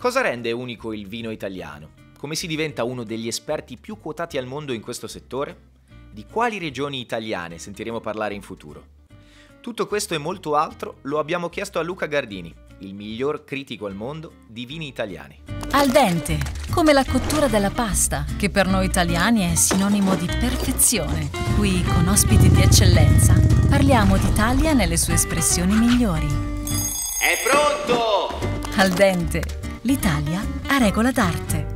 Cosa rende unico il vino italiano? Come si diventa uno degli esperti più quotati al mondo in questo settore? Di quali regioni italiane sentiremo parlare in futuro? Tutto questo e molto altro lo abbiamo chiesto a Luca Gardini, il miglior critico al mondo di vini italiani. Al dente, come la cottura della pasta, che per noi italiani è sinonimo di perfezione. Qui, con ospiti di eccellenza, parliamo d'Italia nelle sue espressioni migliori. È pronto! Al dente, L'Italia a regola d'arte.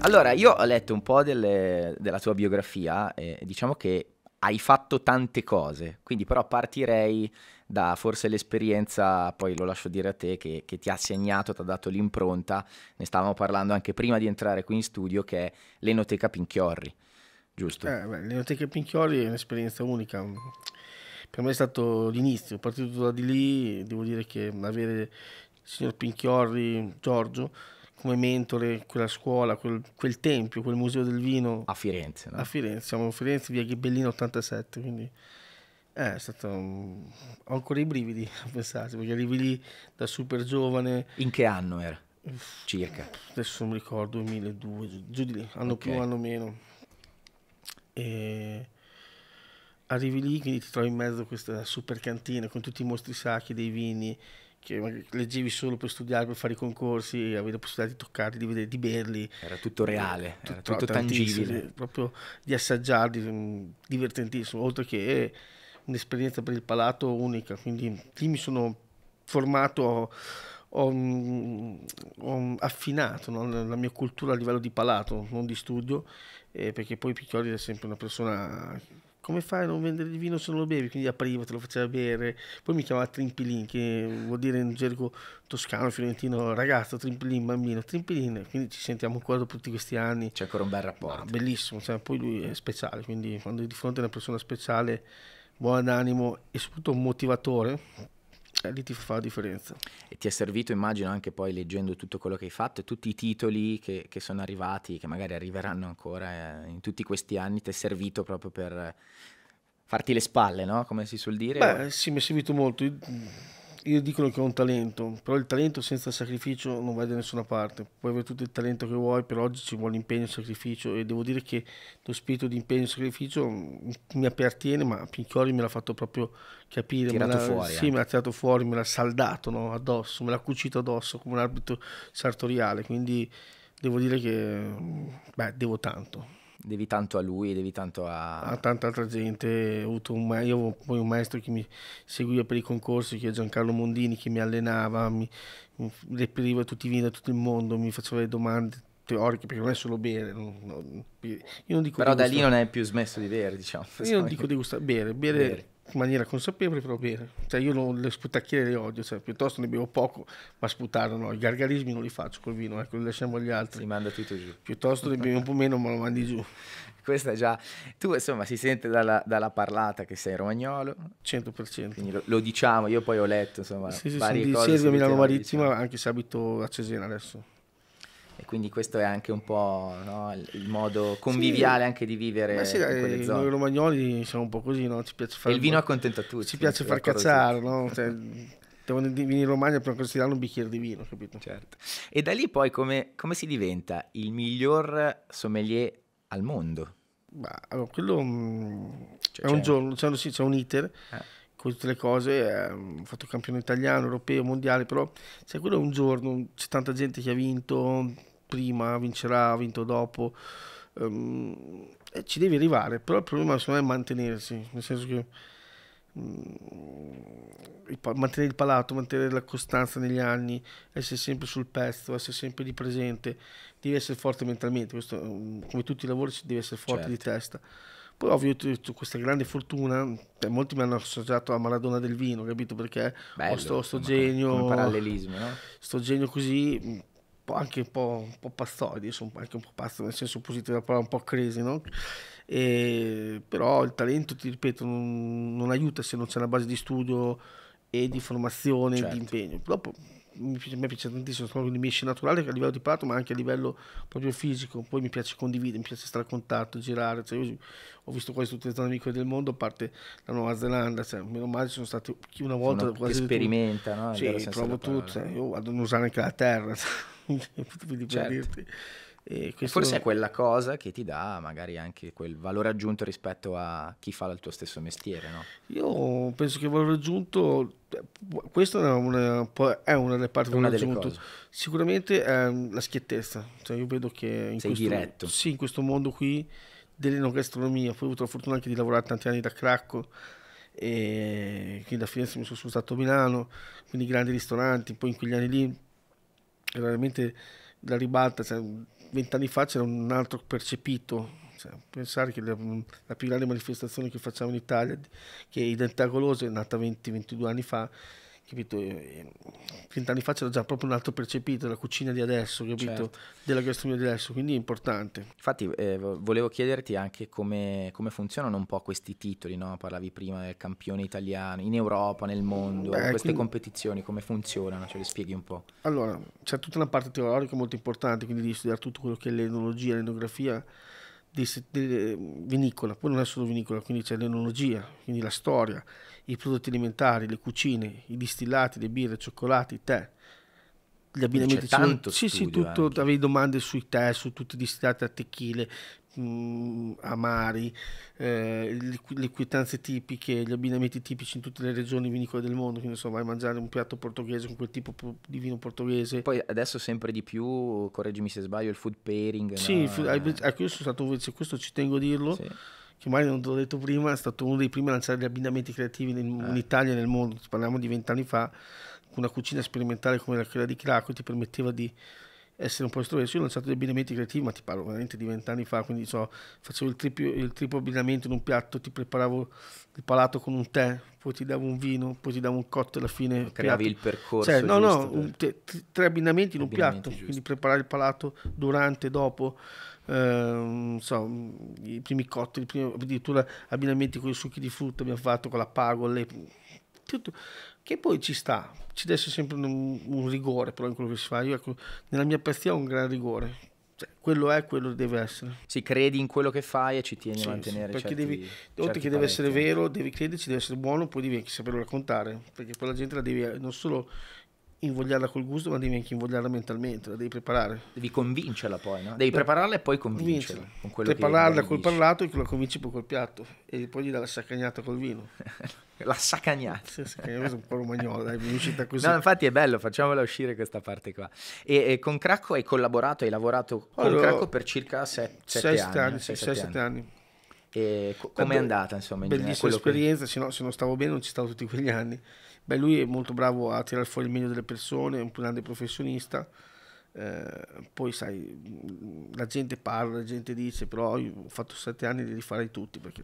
Allora, io ho letto un po' delle, della tua biografia e diciamo che hai fatto tante cose, quindi però partirei da forse l'esperienza, poi lo lascio dire a te, che, che ti ha segnato, ti ha dato l'impronta, ne stavamo parlando anche prima di entrare qui in studio, che è l'Enoteca Pinchiorri, giusto? Eh, beh, L'Enoteca Pinchiorri è un'esperienza unica, per me è stato l'inizio, partito da di lì, devo dire che avere signor Pinchiorri, Giorgio, come mentore quella scuola, quel, quel tempio, quel museo del vino. A Firenze, no? A Firenze, siamo a Firenze, via Ghibellino 87, quindi... Eh, è stato un... Ho ancora i brividi a pensarci, perché arrivi lì da super giovane. In che anno era? Circa. Adesso non mi ricordo, 2002, giù, giù di lì, anno okay. più, anno meno. E arrivi lì, quindi ti trovi in mezzo a questa super cantina con tutti i mostri sacchi dei vini, che leggevi solo per studiare, per fare i concorsi, avevi la possibilità di toccarli, di, vedere, di berli. Era tutto reale, tutto, era tutto tangibile. Proprio di assaggiarli, mm, divertentissimo, oltre che un'esperienza per il palato unica. Quindi lì mi sono formato, ho, ho mm, affinato no? la mia cultura a livello di palato, non di studio, eh, perché poi Picchioli è sempre una persona come fai a non vendere il vino se non lo bevi? Quindi apriva, te lo faceva bere. Poi mi chiamava Trimpilin, che vuol dire in gergo toscano, fiorentino, ragazzo, Trimpilin, bambino, Trimpilin. Quindi ci sentiamo ancora dopo tutti questi anni. C'è ancora un bel rapporto. No, bellissimo, cioè, poi lui è speciale, quindi quando è di fronte a una persona speciale, buon animo e soprattutto un motivatore, eh, lì ti fa la differenza. E ti è servito, immagino, anche poi leggendo tutto quello che hai fatto e tutti i titoli che, che, sono arrivati, che magari arriveranno ancora eh, in tutti questi anni, ti è servito proprio per eh, farti le spalle, no? Come si suol dire? Beh, sì, mi è servito molto. Mm, io dicono che ho un talento, però il talento senza sacrificio non va da nessuna parte. Puoi avere tutto il talento che vuoi, però oggi ci vuole impegno e sacrificio e devo dire che lo spirito di impegno e sacrificio mi appartiene, ma Pinchiori me l'ha fatto proprio capire. Me Tirato fuori. Sì, eh. me l'ha tirato fuori, me l'ha saldato no? addosso, me l'ha cucito addosso come un arbitro sartoriale, quindi devo dire che beh, devo tanto devi tanto a lui, devi tanto a... a tanta altra gente, ho avuto un, io poi un maestro che mi seguiva per i concorsi, che è Giancarlo Mondini, che mi allenava, mi, mi reperiva tutti i vini da tutto il mondo, mi faceva le domande teoriche, perché non è solo bere. Non, non, io non dico Però da lì non hai più smesso di bere, diciamo. Io non dico degustare, bere, bere. bere in maniera consapevole però bene. Cioè io non, le sputacchiere le odio, cioè, piuttosto ne bevo poco, ma sputare no, i gargarismi non li faccio col vino, ecco, li lasciamo agli altri. Li manda tutto giù. Piuttosto ne bevi un po' meno ma lo mandi giù. Questa già... Tu insomma si sente dalla, dalla parlata che sei romagnolo. 100%. Quindi lo, lo, diciamo, io poi ho letto insomma... Sì, sì, sono di Cesena, Milano Marittima, diciamo. anche se abito a Cesena adesso. E quindi questo è anche un po' no, il modo conviviale sì, anche di vivere ma sì, in eh, Noi romagnoli siamo un po' così, no? Ci piace far, e il vino accontenta tutti. Ci piace far cazzare, no? Cioè, devono venire in Romagna per considerare un bicchiere di vino, capito? Certo. E da lì poi come, come si diventa il miglior sommelier al mondo? Ma, allora, quello mm, cioè, è un certo. giorno, c'è diciamo, un, sì, c'è un iter, ah. con tutte le cose, eh, ho fatto campione italiano, europeo, mondiale, però cioè, quello è un giorno, c'è tanta gente che ha vinto, prima, vincerà, vinto dopo. Um, e ci devi arrivare, però il problema secondo me è mantenersi, nel senso che mm, il mantenere il palato, mantenere la costanza negli anni, essere sempre sul pezzo, essere sempre di presente, devi essere forte mentalmente, questo, mm, come tutti i lavori devi essere forte certo. di testa. Poi ovvio ho avuto questa grande fortuna, eh, molti mi hanno associato a Maradona del vino, capito perché? Bello, ho sto, sto come, genio, come parallelismo, no? sto genio così, mm, anche un po', un po pastori, sono anche un po' pastori, nel senso positivo della parola, un po' crisi, no? E, però il talento, ti ripeto, non, non aiuta se non c'è una base di studio e di formazione certo. e di certo. impegno. Dopo mi piace, mi piace tantissimo, sono uno dei miei sci a livello di prato, ma anche a livello proprio fisico. Poi mi piace condividere, mi piace stare a contatto, girare. Cioè, io ho visto quasi tutte le zone amiche del mondo, a parte la Nuova Zelanda. Cioè, meno male ci sono stati una volta sono quasi. Sperimenta, no? Sì, provo tutto. Cioè, io vado a usare anche la terra. Cioè. certo. questo... Forse è quella cosa che ti dà magari anche quel valore aggiunto rispetto a chi fa il tuo stesso mestiere, no? Io penso che il valore aggiunto, eh, questa è una, è una delle parti una delle Cose. Sicuramente è ehm, la schiettezza, cioè io vedo che in, Sei questo, diretto. Sì, in questo mondo qui dell'enogastronomia, poi ho avuto la fortuna anche di lavorare tanti anni da Cracco, e quindi da Firenze mi sono spostato a Milano, quindi grandi ristoranti, poi in quegli anni lì era veramente la ribalta, cioè, vent'anni fa c'era un altro percepito, cioè, pensare che la, la, più grande manifestazione che facciamo in Italia, che è Identità è nata 20-22 anni fa, capito? Vent'anni fa c'era già proprio un altro percepito della cucina di adesso, capito? Certo. Della gastronomia di adesso, quindi è importante. Infatti eh, volevo chiederti anche come, come, funzionano un po' questi titoli, no? Parlavi prima del campione italiano, in Europa, nel mondo, Beh, queste quindi... competizioni, come funzionano? Ce le spieghi un po'? Allora, c'è tutta una parte teorica molto importante, quindi di studiare tutto quello che è l'enologia, l'enografia, di, di, eh, vinicola, poi non è solo vinicola, quindi c'è l'enologia, quindi la storia, i prodotti alimentari, le cucine, i distillati, le birre, i cioccolati, i tè, gli abbinamenti. C'è tanto sono, sì, sì, tutto, anche. avevi domande sui tè, su tutti i distillati a tequile, mh, mm, amari, eh, le, le quietanze tipiche, gli abbinamenti tipici in tutte le regioni vinicole del mondo, quindi insomma vai a mangiare un piatto portoghese con quel tipo di vino portoghese. Poi adesso sempre di più, correggimi se sbaglio, il food pairing. Sì, no? food, ecco io sono stato invece, questo ci tengo a dirlo. Sì che mai non te l'ho detto prima, è stato uno dei primi a lanciare gli abbinamenti creativi in, eh. in Italia e nel mondo, parliamo di vent'anni fa, una cucina sperimentale come quella di Cracco ti permetteva di essere un po' estroverso. Io ho lanciato gli abbinamenti creativi, ma ti parlo veramente di vent'anni fa, quindi so, facevo il triplo, il triplo abbinamento in un piatto, ti preparavo il palato con un tè, poi ti davo un vino, poi ti davo un cotto alla fine. Creavi il percorso. Cioè, no, no, per... un, te, tre abbinamenti in un piatto, giusto. quindi preparare il palato durante, dopo. Uh, so, i primi cotti, addirittura abbinamenti con i succhi di frutta abbiamo fatto con la pagola, tutto, che poi ci sta, ci deve essere sempre un, un rigore però in quello che si fa. Io ecco, nella mia pazzia ho un gran rigore. Cioè, quello è quello che deve essere. Si credi in quello che fai e ci tieni sì, a mantenere. Sì, perché certi, devi, oltre che deve essere vero, devi crederci, deve essere buono, poi devi anche saperlo raccontare, perché poi la gente la devi non solo invogliarla col gusto, ma devi anche invogliarla mentalmente, la devi preparare. Devi convincerla poi, no? Devi Beh, prepararla e poi convincerla. Con prepararla col dici. parlato e la convinci poi col piatto. E poi gli dà la saccagnata col vino. la saccagnata. Sì, sì, è un po' romagnola, eh, è uscita così. No, infatti è bello, facciamola uscire questa parte qua. E, e con Cracco hai collaborato, hai lavorato allora, con Cracco per circa 7 anni. 6-7 anni. Sei, sette sette anni. anni. E co- com'è andata, insomma? In bellissima esperienza, che... se, no, se non stavo bene non ci stavo tutti quegli anni. Beh, lui è molto bravo a tirare fuori il meglio delle persone, è un grande professionista. Eh, poi sai, la gente parla, la gente dice, però io ho fatto sette anni di rifarei tutti perché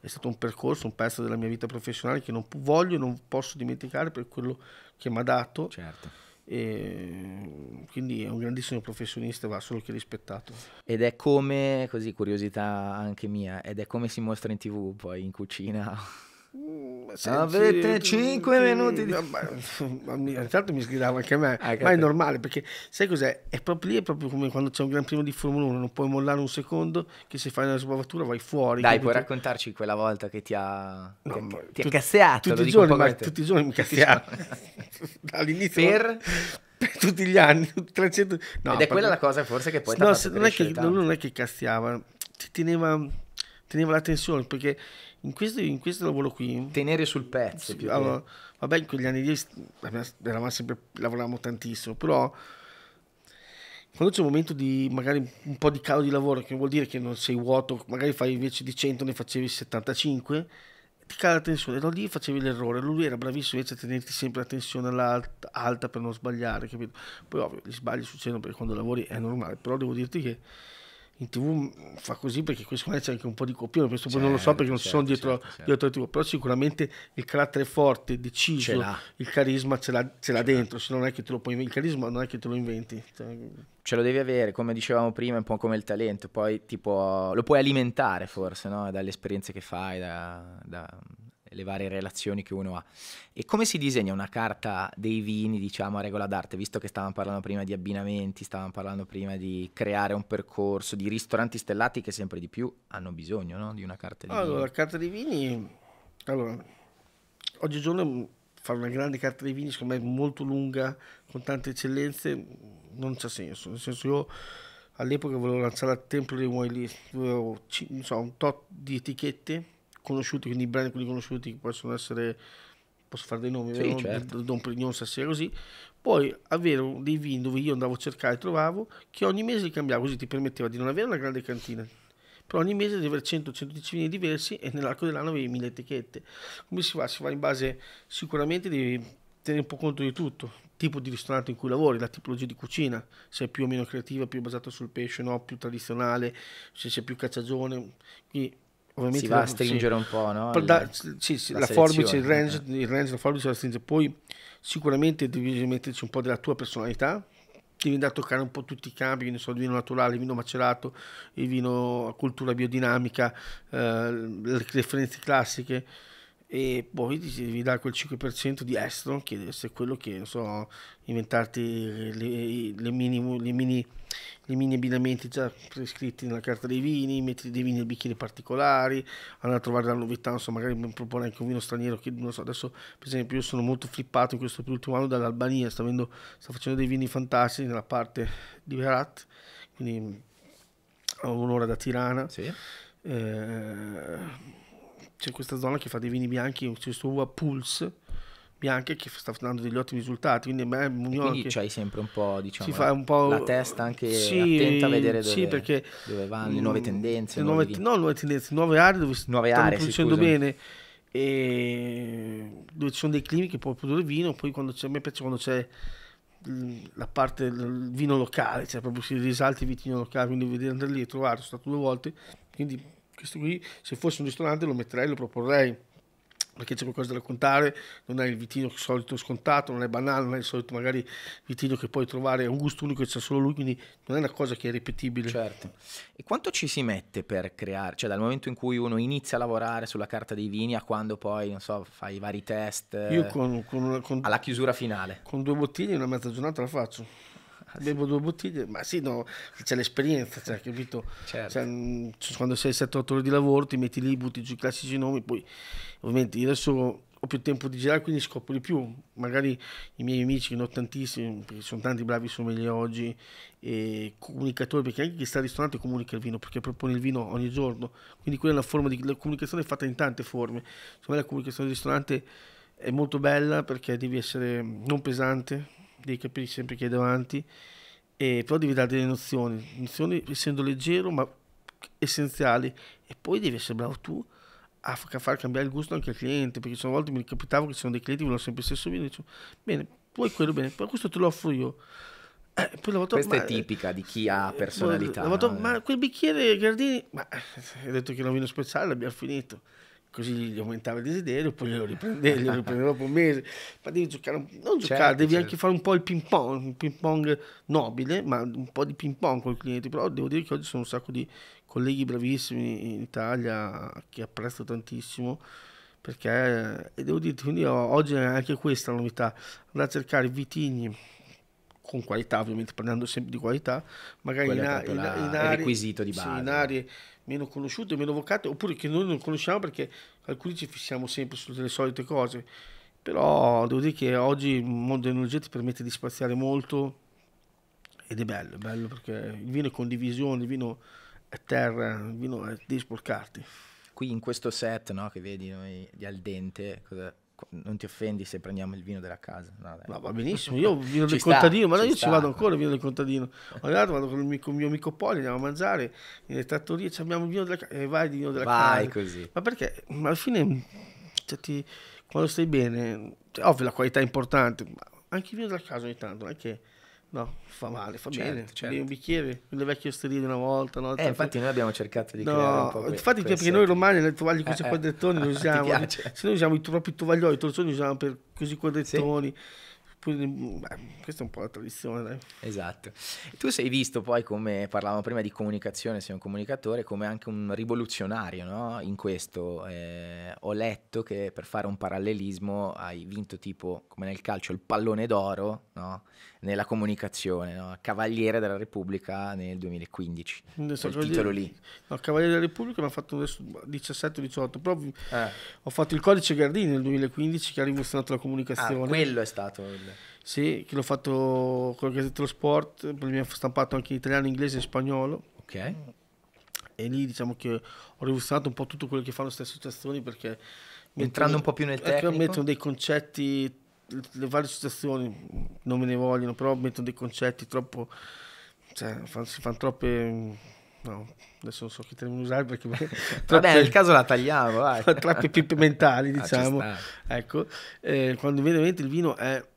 è stato un percorso, un pezzo della mia vita professionale che non voglio e non posso dimenticare per quello che mi ha dato. Certo e quindi è un grandissimo professionista, va solo che rispettato. Ed è come, così curiosità anche mia, ed è come si mostra in tv poi in cucina Senti, Avete 5 mm, minuti di... Ogni tanto mi sgridava anche a me, anche ah, ma è te. normale perché sai cos'è? È proprio lì, è proprio come quando c'è un Gran Primo di Formula 1, non puoi mollare un secondo che se fai una sbavatura vai fuori. Dai, puoi raccontarci quella volta che ti ha, no, che, ti tu, ha casseato. Tutti i, giorni, ma, tutti i giorni mi casseava. Dall'inizio. Per... per tutti gli anni, 300... no, Ed è quella la cosa forse che poi... No, non è che, non è che cazziava, ti teneva, teneva la tensione perché in questo, in questo lavoro qui... Tenere sul pezzo. Sì, allora, vabbè, in quegli anni lì eravamo sempre, lavoravamo tantissimo, però quando c'è un momento di magari un po' di calo di lavoro, che vuol dire che non sei vuoto, magari fai invece di 100 ne facevi 75, ti cala la tensione, da lì facevi l'errore, lui era bravissimo invece a tenerti sempre la tensione alta, alta per non sbagliare, capito? Poi ovvio, gli sbagli succedono perché quando lavori è normale, però devo dirti che in tv mm, fa così perché questo secondo me c'è anche un po' di copione, questo certo, poi non lo so certo, perché non certo, sono dietro, certo, dietro tv, certo. però sicuramente il carattere forte, deciso, il carisma ce l'ha, ce l'ha dentro, se non è che te lo puoi il carisma non è che te lo inventi. Cioè ce lo devi avere, come dicevamo prima, è un po' come il talento, poi tipo, lo puoi alimentare forse no? dalle esperienze che fai, da, da le varie relazioni che uno ha. E come si disegna una carta dei vini, diciamo, a regola d'arte, visto che stavamo parlando prima di abbinamenti, stavamo parlando prima di creare un percorso, di ristoranti stellati che sempre di più hanno bisogno no? di una carta dei allora, vini? Allora, carta dei vini, allora, oggigiorno mm, fare una grande carta dei vini, secondo me molto lunga, con tante eccellenze, non c'ha senso. Nel senso io all'epoca volevo lanciare a Templo dei Wine List, avevo so, un tot di etichette conosciuti, quindi brand quelli conosciuti possono essere posso fare dei nomi, sì, certo. Don Prignon stasera così, poi avere dei vini dove io andavo a cercare e trovavo, che ogni mese li cambiavo, così ti permetteva di non avere una grande cantina, però ogni mese di avere 100-110 vini diversi e nell'arco dell'anno avevi mille etichette. Come si fa? Si va in base, sicuramente devi tenere un po' conto di tutto, tipo di ristorante in cui lavori, la tipologia di cucina, se è più o meno creativa, più basata sul pesce, no? più tradizionale, se sei più cacciagione, quindi ovviamente si va a stringere sì. un po', no? Da, sì, sì, la, la forbice, il range, il range, la forbice la stringe, poi sicuramente devi metterci un po' della tua personalità, devi andare a toccare un po' tutti i campi, quindi so, il vino naturale, il vino macerato, il vino a cultura biodinamica, eh, le referenze classiche, e poi boh, ti devi dare quel 5% di estro che se è quello che non so inventarti le, le, minimo, le mini i mini abbinamenti già prescritti nella carta dei vini, metti dei vini nel bicchieri particolari, andare a trovare la novità, non magari mi propone anche un vino straniero che non so, adesso per esempio io sono molto flippato in questo ultimo anno dall'Albania, sta, avendo, sta facendo dei vini fantastici nella parte di Verat, quindi ho un'ora da Tirana. Sì. Eh, c'è questa zona che fa dei vini bianchi, c'è questo uva Pulse bianca che sta dando degli ottimi risultati. Quindi, beh, Mugnolo quindi c'hai sempre un po', diciamo, si fa un po'... la testa anche sì, attenta a vedere dove, sì, perché dove vanno le nuove mm, tendenze. Le nuove, no, nuove tendenze, nuove aree dove nuove stanno aree, producendo bene. E dove ci sono dei climi che può produrre vino, poi quando c'è, a me piace quando c'è mm, la parte del vino locale, cioè proprio si risalta il vitigno locale, quindi vedere andare lì e trovarlo, sono stato due volte, quindi questo qui se fosse un ristorante lo metterei, lo proporrei perché c'è qualcosa da raccontare, non è il vitino solito scontato, non è banale, non è il solito magari vitino che puoi trovare, è un gusto unico che c'è solo lui, quindi non è una cosa che è ripetibile. Certo. E quanto ci si mette per creare, cioè dal momento in cui uno inizia a lavorare sulla carta dei vini a quando poi, non so, fai i vari test? Io con, con, con alla chiusura finale. Con due bottiglie una mezza giornata la faccio bevo due bottiglie, ma sì, no, c'è l'esperienza, cioè, capito? Certo. Cioè, mm, quando sei 7-8 ore di lavoro ti metti lì, butti giù i classici nomi, poi ovviamente io adesso ho più tempo di girare, quindi scopro di più. Magari i miei amici, che ne ho tantissimi, perché sono tanti bravi sommelier oggi, e comunicatori, perché anche chi sta al ristorante comunica il vino, perché propone il vino ogni giorno. Quindi quella è una forma di la comunicazione è fatta in tante forme. Secondo me la comunicazione del ristorante è molto bella perché devi essere mm, non pesante, devi capire sempre chi è davanti, e, però devi dare delle nozioni, nozioni essendo leggero ma essenziali, e poi devi essere bravo tu a far cambiare il gusto anche al cliente, perché sono cioè, volte mi capitava che ci sono dei clienti che vogliono sempre il stesso vino, dicevo, bene, vuoi quello bene, però questo te lo offro io. Eh, volta, Questa ma, è eh, tipica di chi ha eh, personalità. Volta, no? Ma quel bicchiere Gardini, ma ho eh, detto che era un vino speciale, l'abbiamo finito così gli aumentava il desiderio, poi glielo riprendevo, glielo riprendevo dopo un mese. Ma devi giocare, non certo, giocare, devi certo. anche fare un po' il ping pong, un ping pong nobile, ma un po' di ping pong con i clienti. Però devo dire che oggi sono un sacco di colleghi bravissimi in Italia che apprezzo tantissimo. Perché, e devo dirti, quindi oggi è anche questa la novità, andare a cercare vitigni con qualità, ovviamente parlando sempre di qualità, magari Quello in, a, in, in aree, requisito di base. Sì, in aree meno conosciute, meno vocate, oppure che noi non conosciamo perché alcuni ci fissiamo sempre su delle solite cose. Però devo dire che oggi il mondo dell'energia ti permette di spaziare molto ed è bello, è bello perché il vino è condivisione, il vino è terra, il vino è di sporcarti. Qui in questo set no, che vedi noi di al dente, cosa, non ti offendi se prendiamo il vino della casa. No, no va benissimo, io vino del sta, contadino, ma no, io sta. ci vado ancora, vino del contadino. Ogni volta vado con il mio, con il mio amico Poli, andiamo a mangiare, in trattoria, abbiamo il vino della casa, e vai di vino della vai, casa. Vai così. Ma perché? Ma alla fine, cioè, ti, quando stai bene, cioè, ovvio la qualità è importante, ma anche il vino della casa ogni tanto, non è che No, fa male, fa certo, bene. Certo. Un certo. bicchiere, le vecchie osterie di una volta. Una eh, infatti, noi abbiamo cercato di no, creare Infatti, perché noi romani le tovaglie così eh, quadrettoni eh, le usiamo. Se noi usiamo i propri tovaglioli, i torsioni usiamo per così quadrettoni. Sì. Beh, questa è un po' la tradizione. Dai. Esatto. Tu sei visto poi, come parlavamo prima di comunicazione, sei un comunicatore, come anche un rivoluzionario no? in questo. Eh, ho letto che per fare un parallelismo hai vinto tipo, come nel calcio, il pallone d'oro, no? nella comunicazione, no? Cavaliere della Repubblica nel 2015, Il titolo lì. No, Cavaliere della Repubblica mi ha fatto adesso 17-18, però eh. ho fatto il codice Gardini nel 2015 che ha rivoluzionato la comunicazione. Ah, quello è stato il... Sì, che l'ho fatto con il Gazzetto Sport, mi ha stampato anche in italiano, inglese e spagnolo. Ok. E lì diciamo che ho rivoluzionato un po' tutto quello che fanno le stesse situazioni perché... Entrando mettono, un po' più nel eh, tecnico. Mettono dei concetti le varie situazioni non me ne vogliono, però mettono dei concetti troppo... Cioè, fan, si fanno troppe... No, adesso non so che termine usare perché... Vabbè, nel caso la tagliamo, vai. Troppe pippe mentali, ah, diciamo. Ah, ecco, eh, quando viene in mente il vino è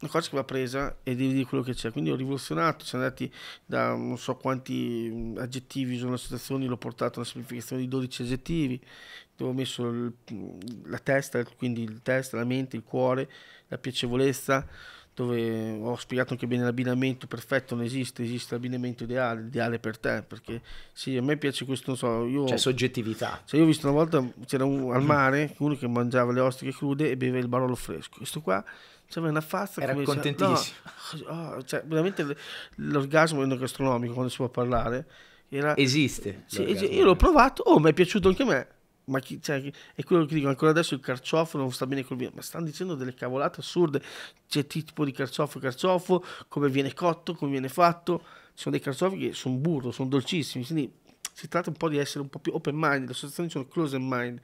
una cosa che va presa e devi dire quello che c'è. Quindi ho rivoluzionato, sono andati da non so quanti mm, aggettivi sono le situazioni, l'ho portato a una semplificazione di 12 aggettivi, dove ho messo il, mm, la testa, quindi il testa, la mente, il cuore, la piacevolezza, dove ho spiegato anche bene l'abbinamento perfetto non esiste, esiste l'abbinamento ideale, ideale per te, perché sì, a me piace questo, non so, io... C'è cioè, soggettività. Cioè io ho visto una volta, c'era un, al mare, uno che mangiava le ostriche crude e beveva il barolo fresco, questo qua c'era una fazza... Era contentissimo. Diceva, no, oh, cioè, veramente l'orgasmo gastronomico, quando si può parlare, era... Esiste. Sì, io l'ho provato, oh, mi è piaciuto anche a me ma chi, cioè, è quello che dico ancora adesso il carciofo non sta bene col vino ma stanno dicendo delle cavolate assurde c'è tipo di carciofo carciofo come viene cotto come viene fatto ci sono dei carciofi che sono burro sono dolcissimi quindi si tratta un po' di essere un po' più open mind le associazioni sono close mind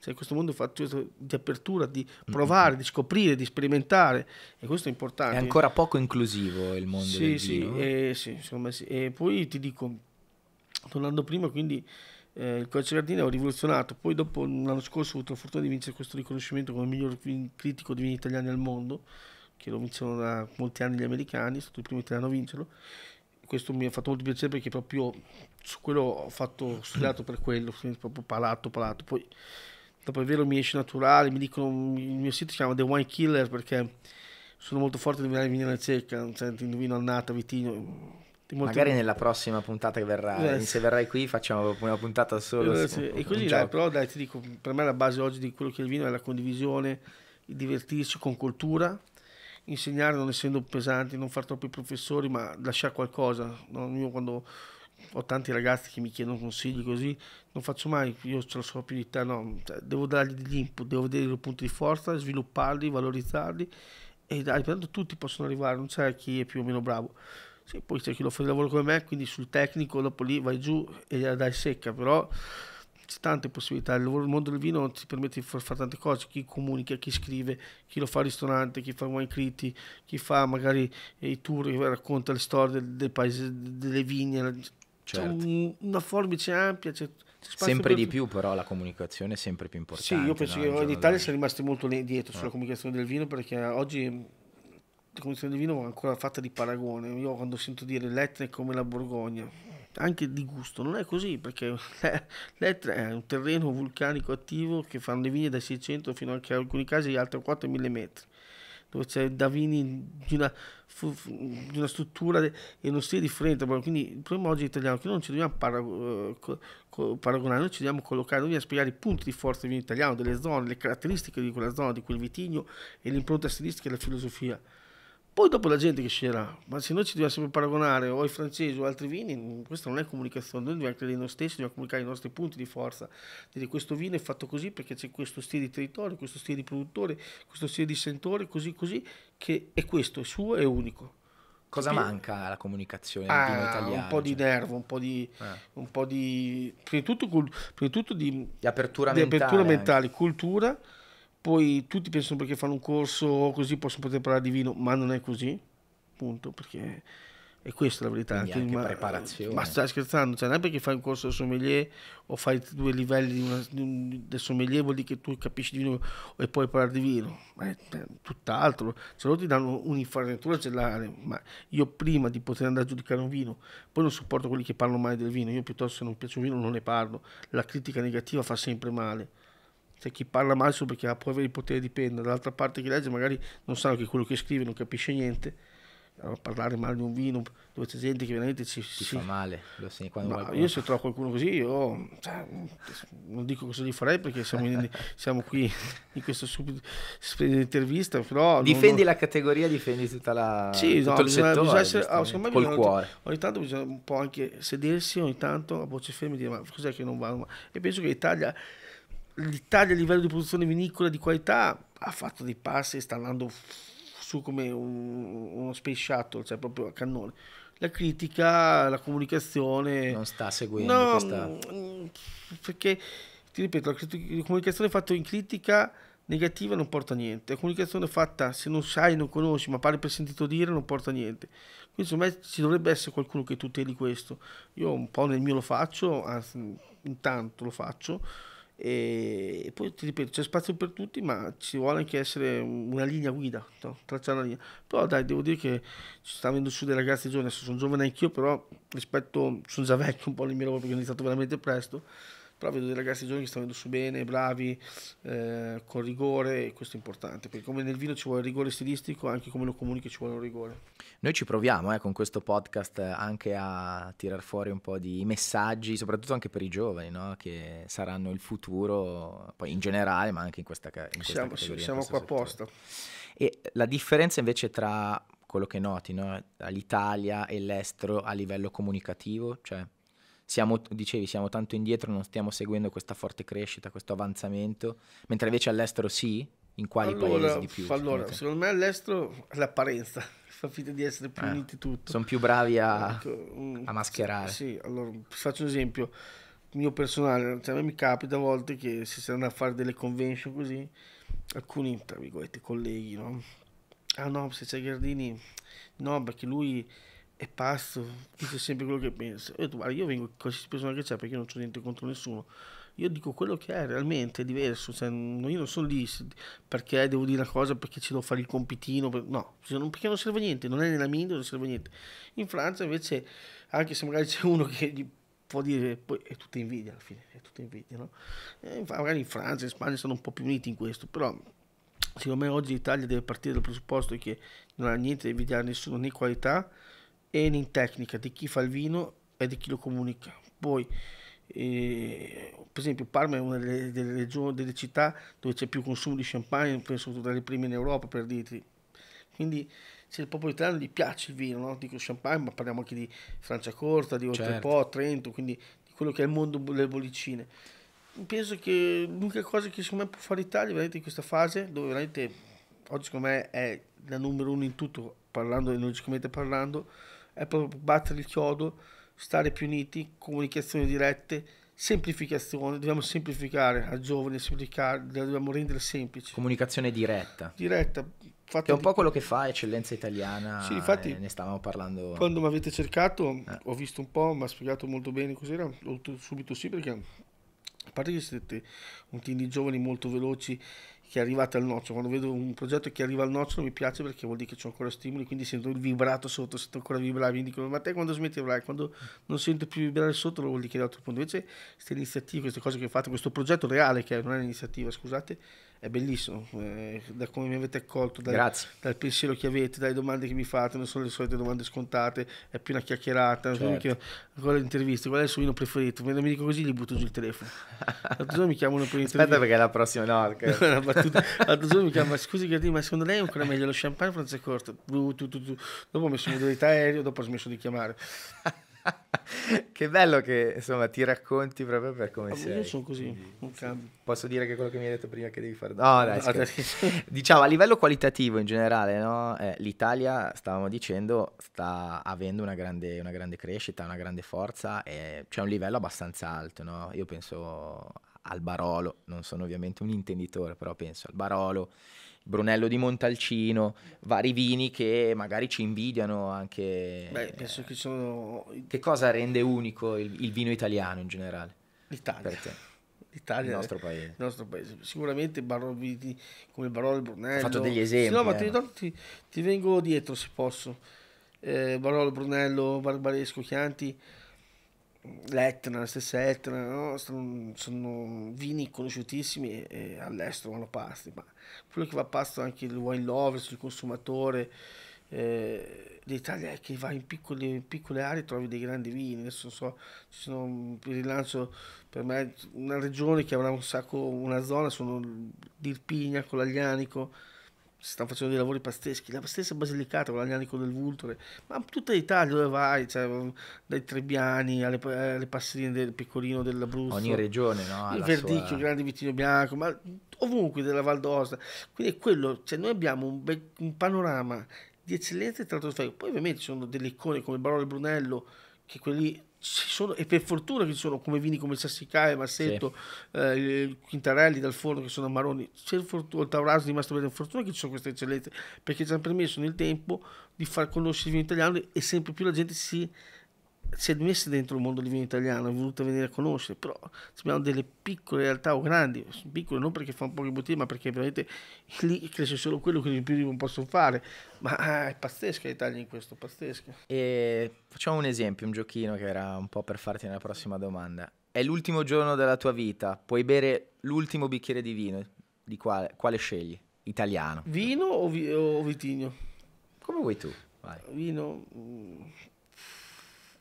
cioè questo mondo fatto di apertura, di provare, mm-hmm. di scoprire, di sperimentare e questo è importante. È ancora poco inclusivo il mondo sì, del sì, vino. Eh, sì, secondo me sì. E poi ti dico, tornando prima, quindi eh, il Codice Gardini avevo rivoluzionato, poi dopo l'anno scorso ho avuto la fortuna di vincere questo riconoscimento come miglior critico di vini italiani al mondo, che lo vincono da molti anni gli americani, è stato il primo italiano a vincerlo. Questo mi ha fatto molto piacere perché proprio su quello ho, fatto, studiato per quello, proprio palato, palato. Poi dopo è vero mi esce naturale, mi dicono, il mio sito si chiama The Wine Killer perché sono molto forte nel venire alla cieca, cioè, indovino annata, vitino, Magari molto... nella prossima puntata che verrà, eh, se verrai qui facciamo una puntata solo. Eh, sì. E così, dai, però dai, ti dico, per me la base oggi di quello che è il vino è la condivisione, il divertirsi con cultura, insegnare non essendo pesanti, non far troppi professori, ma lasciare qualcosa. No? Io quando ho tanti ragazzi che mi chiedono consigli così, non faccio mai, io ce la so più di te, no, cioè, devo dargli degli input, devo vedere i loro punti di forza, svilupparli, valorizzarli e dai, tanto tutti possono arrivare, non c'è chi è più o meno bravo. Sì, poi c'è chi lo fa di lavoro come me, quindi sul tecnico dopo lì vai giù e la dai secca, però c'è tante possibilità. Il, mondo del vino ti permette di fare tante cose, chi comunica, chi scrive, chi lo fa al ristorante, chi fa wine criti, chi fa magari i tour che racconta le storie del, del paese, delle vigne. Certo. C'è un, una forbice ampia. C'è, sempre per... di più però la comunicazione è sempre più importante. Sì, io penso no? che in Italia siamo rimasti molto dietro no. sulla ah. comunicazione del vino perché oggi la condizione di vino è ancora fatta di paragone. Io quando sento dire l'Etna è come la Borgogna, anche di gusto, non è così perché l'Etna è un terreno vulcanico attivo che fanno le vigne da 600 fino anche in alcuni casi altri 4000 metri dove c'è da vini di una, di una struttura e non si è differente. Quindi il problema oggi italiano è che noi non ci dobbiamo eh, paragonare, noi ci dobbiamo collocare, dobbiamo spiegare i punti di forza del vino italiano, delle zone, le caratteristiche di quella zona, di quel vitigno e l'impronta stilistica e la filosofia. Poi dopo la gente che sceglierà, ma se noi ci dovessimo paragonare o ai francesi o altri vini, mm, questa non è comunicazione, noi dobbiamo credere in noi stessi, dobbiamo comunicare i nostri punti di forza, dire questo vino è fatto così perché c'è questo stile di territorio, questo stile di produttore, questo stile di sentore, così così, che è questo, è suo, è unico. Cosa Capire? manca alla comunicazione ah, vino italiano? Un po' di cioè? nervo, un po' di... Eh. Un po di prima di tutto, prima di, tutto di, di apertura di mentale, apertura mentale cultura poi tutti pensano perché fanno un corso così possono poter parlare di vino, ma non è così, punto, perché è questa la verità. Quindi anche ma, preparazione. Ma stai scherzando, cioè, non è perché fai un corso del sommelier o fai due livelli di una, di un, del sommelier vuol dire che tu capisci di vino e puoi parlare di vino, ma è, è tutt'altro. Se loro ti danno un'infarinatura gelare, ma io prima di poter andare a giudicare un vino, poi non supporto quelli che parlano male del vino, io piuttosto se non piace un vino non ne parlo, la critica negativa fa sempre male cioè chi parla male solo perché ha prove di potere dipende, dall'altra parte chi legge magari non sa che quello che scrive non capisce niente. Allora, parlare male di un vino dove c'è gente che veramente ci si, si... fa male. Sei, qualcuno... Io se trovo qualcuno così, io cioè, non dico cosa gli farei perché siamo, in, siamo qui in questa intervista. Però difendi non... la categoria, difendi tutta la sì, tutto no, il bisogna, settore, bisogna essere, ah, me col bisogna, cuore. Ogni tanto bisogna un po' anche sedersi, ogni tanto a voce ferma e dire ma cos'è che non va? E penso che l'Italia l'Italia a livello di produzione vinicola di qualità ha fatto dei passi e sta andando su come un, uno space shuttle, cioè proprio a cannone. La critica, la comunicazione... Non sta seguendo no, questa... Mm, perché, ti ripeto, la, la comunicazione fatta in critica negativa non porta a niente. La comunicazione fatta se non sai, non conosci, ma pare per sentito dire, non porta a niente. Quindi secondo me ci dovrebbe essere qualcuno che tuteli questo. Io un po' nel mio lo faccio, anzi intanto lo faccio e poi ti ripeto c'è spazio per tutti ma ci vuole anche essere una linea guida no? tracciare una linea però dai devo dire che ci sta venendo su dei ragazzi giovani sono giovane anch'io però rispetto sono già vecchio un po' nel mio lavoro perché ho iniziato veramente presto però vedo dei ragazzi giovani che stanno andando su bene, bravi, eh, con rigore e questo è importante, perché come nel vino ci vuole rigore stilistico, anche come lo comunichi ci vuole un rigore. Noi ci proviamo eh, con questo podcast eh, anche a tirar fuori un po' di messaggi, soprattutto anche per i giovani, no? che saranno il futuro, poi in generale, ma anche in questa, in questa siamo, categoria. Siamo qua apposta. E la differenza invece tra quello che noti, no? l'Italia e l'estero a livello comunicativo, cioè siamo, dicevi, siamo tanto indietro, non stiamo seguendo questa forte crescita, questo avanzamento, mentre invece all'estero sì? In quali allora, paesi di più? Allora, secondo, diciamo, secondo me all'estero l'apparenza fa finta di essere più eh, ah, uniti tutto. Sono più bravi a, ecco, mm, a mascherare. Sì, sì, allora faccio un esempio mio personale, cioè, a me mi capita a volte che se si andano a fare delle convention così, alcuni, tra virgolette, colleghi, no? Ah no, se c'è Gardini, no, perché lui è pazzo, dice sempre quello che pensa. Io, guarda, io vengo con qualsiasi persona che c'è perché io non ho niente contro nessuno. Io dico quello che è realmente è diverso. Cioè, io non sono lì perché devo dire una cosa, perché ci devo fare il compitino. No, cioè, perché non serve a niente, non è nella mia non serve a niente. In Francia invece, anche se magari c'è uno che gli può dire, poi è tutta invidia alla fine, è tutta invidia, no? E eh, magari in Francia e in Spagna sono un po' più uniti in questo, però secondo me oggi l'Italia deve partire dal presupposto che non ha niente da invidiare a nessuno né qualità e in tecnica di chi fa il vino e di chi lo comunica. Poi, eh, per esempio, Parma è una delle, delle, regioni, delle città dove c'è più consumo di champagne, penso tra le prime in Europa per dirti. Quindi se il popolo italiano gli piace il vino, no? dico champagne, ma parliamo anche di Francia Corta, di Oltrepo, certo. Trento, quindi di quello che è il mondo delle bollicine. Penso che l'unica cosa che secondo me può fare l'Italia veramente in questa fase, dove veramente oggi secondo me è la numero uno in tutto, parlando, enologicamente parlando, è proprio battere il chiodo, stare più uniti, comunicazioni dirette, semplificazione, dobbiamo semplificare a giovani, semplificare, dobbiamo rendere semplice. Comunicazione diretta. Diretta. Che è un di... po' quello che fa Eccellenza Italiana, sì, infatti, eh, ne stavamo parlando. Quando mi avete cercato, eh. ho visto un po', mi ha spiegato molto bene cos'era, ho detto subito sì perché, a parte che siete un team di giovani molto veloci, che è arrivata al nocciolo. Quando vedo un progetto che arriva al nocciolo mi piace perché vuol dire che ho ancora stimoli, quindi sento il vibrato sotto, sento ancora vibrare, mi dicono ma te quando smetti di vibrare, quando non sento più vibrare sotto lo vuol dire che è l'altro punto. Invece queste iniziative, queste cose che fate, questo progetto reale che non è un'iniziativa, scusate, è bellissimo eh, da come mi avete accolto dal, dal, pensiero che avete dalle domande che mi fate non sono le solite domande scontate è più una chiacchierata certo. ancora l'intervista qual è il suo vino preferito quando mi dico così gli butto giù il telefono l'altro giorno mi chiamano per l'intervista aspetta perché la prossima no l'altro giorno mi chiama scusi Gardini ma secondo lei è ancora meglio lo champagne o Franza corto? dopo ho messo in modalità aereo dopo ho smesso di chiamare che bello che insomma ti racconti proprio per come ah, sei. Io sono così, Quindi, Posso dire che quello che mi hai detto prima che devi fare. No, dai, no, ah, diciamo a livello qualitativo in generale, no? eh, l'Italia, stavamo dicendo, sta avendo una grande, una grande crescita, una grande forza e c'è un livello abbastanza alto. No? Io penso al Barolo, non sono ovviamente un intenditore, però penso al Barolo Brunello di Montalcino, vari vini che magari ci invidiano anche. Beh, penso che sono. Che cosa rende unico il, il vino italiano in generale? L'Italia. Per te? L'Italia, il nostro paese. Il nostro paese. Sicuramente Baroviti, come Barolo Brunello. Ho fatto degli esempi. Se no, ma eh. ti, ti, ti, vengo dietro se posso. Eh, Barolo Brunello, Barbaresco, Chianti l'Etna, la stessa Etna, no? sono, sono, vini conosciutissimi e, e all'estero vanno pasti, ma quello che va a pasto anche il wine lover, il consumatore eh, d'Italia è che va in piccole, in piccole aree e trovi dei grandi vini, adesso so, ci sono, rilancio per me una regione che avrà un sacco, una zona, sono l'Irpigna, Colaglianico, stanno facendo dei lavori pazzeschi, la stessa Basilicata con l'Agnanico del Vulture, ma tutta l'Italia dove vai, cioè, dai Trebbiani alle, eh, alle Passerine del Piccolino dell'Abruzzo. Ogni regione, no? Il Verdicchio, sua... Grande Vitino Bianco, ma ovunque della Val d'Osta. Quindi è quello, cioè, noi abbiamo un, be- un panorama di eccellenza e tratto Poi ovviamente ci sono delle icone come il Barolo Brunello, che quelli sono, e per fortuna che ci sono come vini come Sassicae, Massetto, sì. eh, Quintarelli dal forno che sono Maroni, c'è il, fortuna, il Taurasi di Mastro per fortuna che ci sono queste eccellenze perché ci hanno permesso nel tempo di far conoscere i vini italiani e sempre più la gente si si è messa dentro il mondo del vino italiano, è voluta venire a conoscere, però abbiamo delle piccole realtà o grandi, piccole non perché fa un po' bottiglie, ma perché veramente lì cresce solo quello che di più non posso fare, ma ah, è pazzesca l'Italia in questo, pazzesca. E facciamo un esempio, un giochino che era un po' per farti una prossima domanda. È l'ultimo giorno della tua vita, puoi bere l'ultimo bicchiere di vino, di quale, quale scegli? Italiano. Vino o, vi- o vitigno? Come vuoi tu? Vai. Vino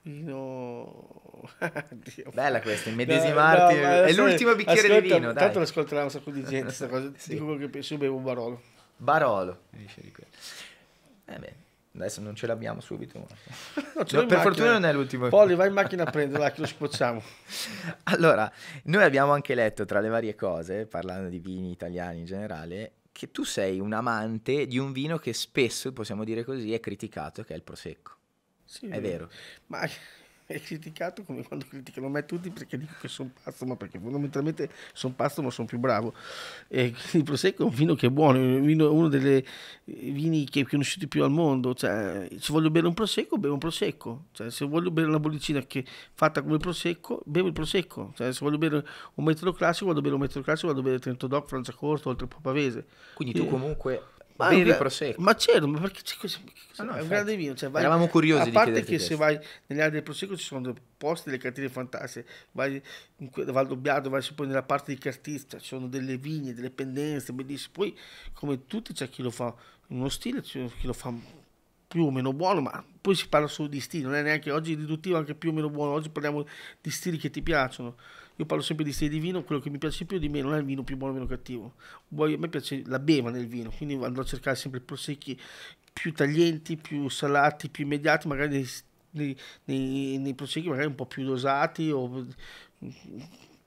No. Bella questa, immedesimarti. No, è l'ultimo bicchiere ascolta, di vino. Intanto ascolterà un sacco di gente questa cosa. sì. Dico che penso bevo un Barolo. Barolo. Eh beh, adesso non ce l'abbiamo subito. No, ce no, per fortuna non è l'ultimo. Polly, vai in macchina a prenderla, che lo spocciamo. Allora, noi abbiamo anche letto tra le varie cose, parlando di vini italiani in generale, che tu sei un amante di un vino che spesso, possiamo dire così, è criticato, che è il Prosecco. Sì, è vero. Ma è criticato come quando criticano me tutti perché dico che sono pazzo, ma perché fondamentalmente sono pazzo ma sono più bravo. E il Prosecco è un vino che è buono, è uno dei vini che è conosciuti più al mondo. Cioè, se voglio bere un Prosecco, bevo un Prosecco. Cioè, se voglio bere una bollicina che, fatta come il Prosecco, bevo il Prosecco. Cioè, se voglio bere un metodo classico, vado a bere un metodo classico, vado a bere Trento Doc, Francia Corto, oltre Papavese. Quindi tu comunque ma, Bevi prosecco. Ma c'ero, ma perché c'è così? Ah, no, è un grande vino. Cioè, vai, Eravamo curiosi A parte che questo. se vai nelle aree del prosecco ci sono dei posti, delle cantine fantastiche. Vai in Valdobbiato, vai poi nella parte di Cartista, ci sono delle vigne, delle pendenze, bellissime. Poi, come tutti, c'è chi lo fa in uno stile, c'è chi lo fa più o meno buono, ma poi si parla solo di stile, non è neanche oggi riduttivo, anche più o meno buono. Oggi parliamo di stili che ti piacciono. Io parlo sempre di stile di vino, quello che mi piace più di me non è il vino più buono o meno cattivo. Poi a me piace la beva nel vino, quindi andrò a cercare sempre prosecchi più taglienti, più salati, più immediati, magari nei, nei, nei, nei prosecchi magari un po' più dosati o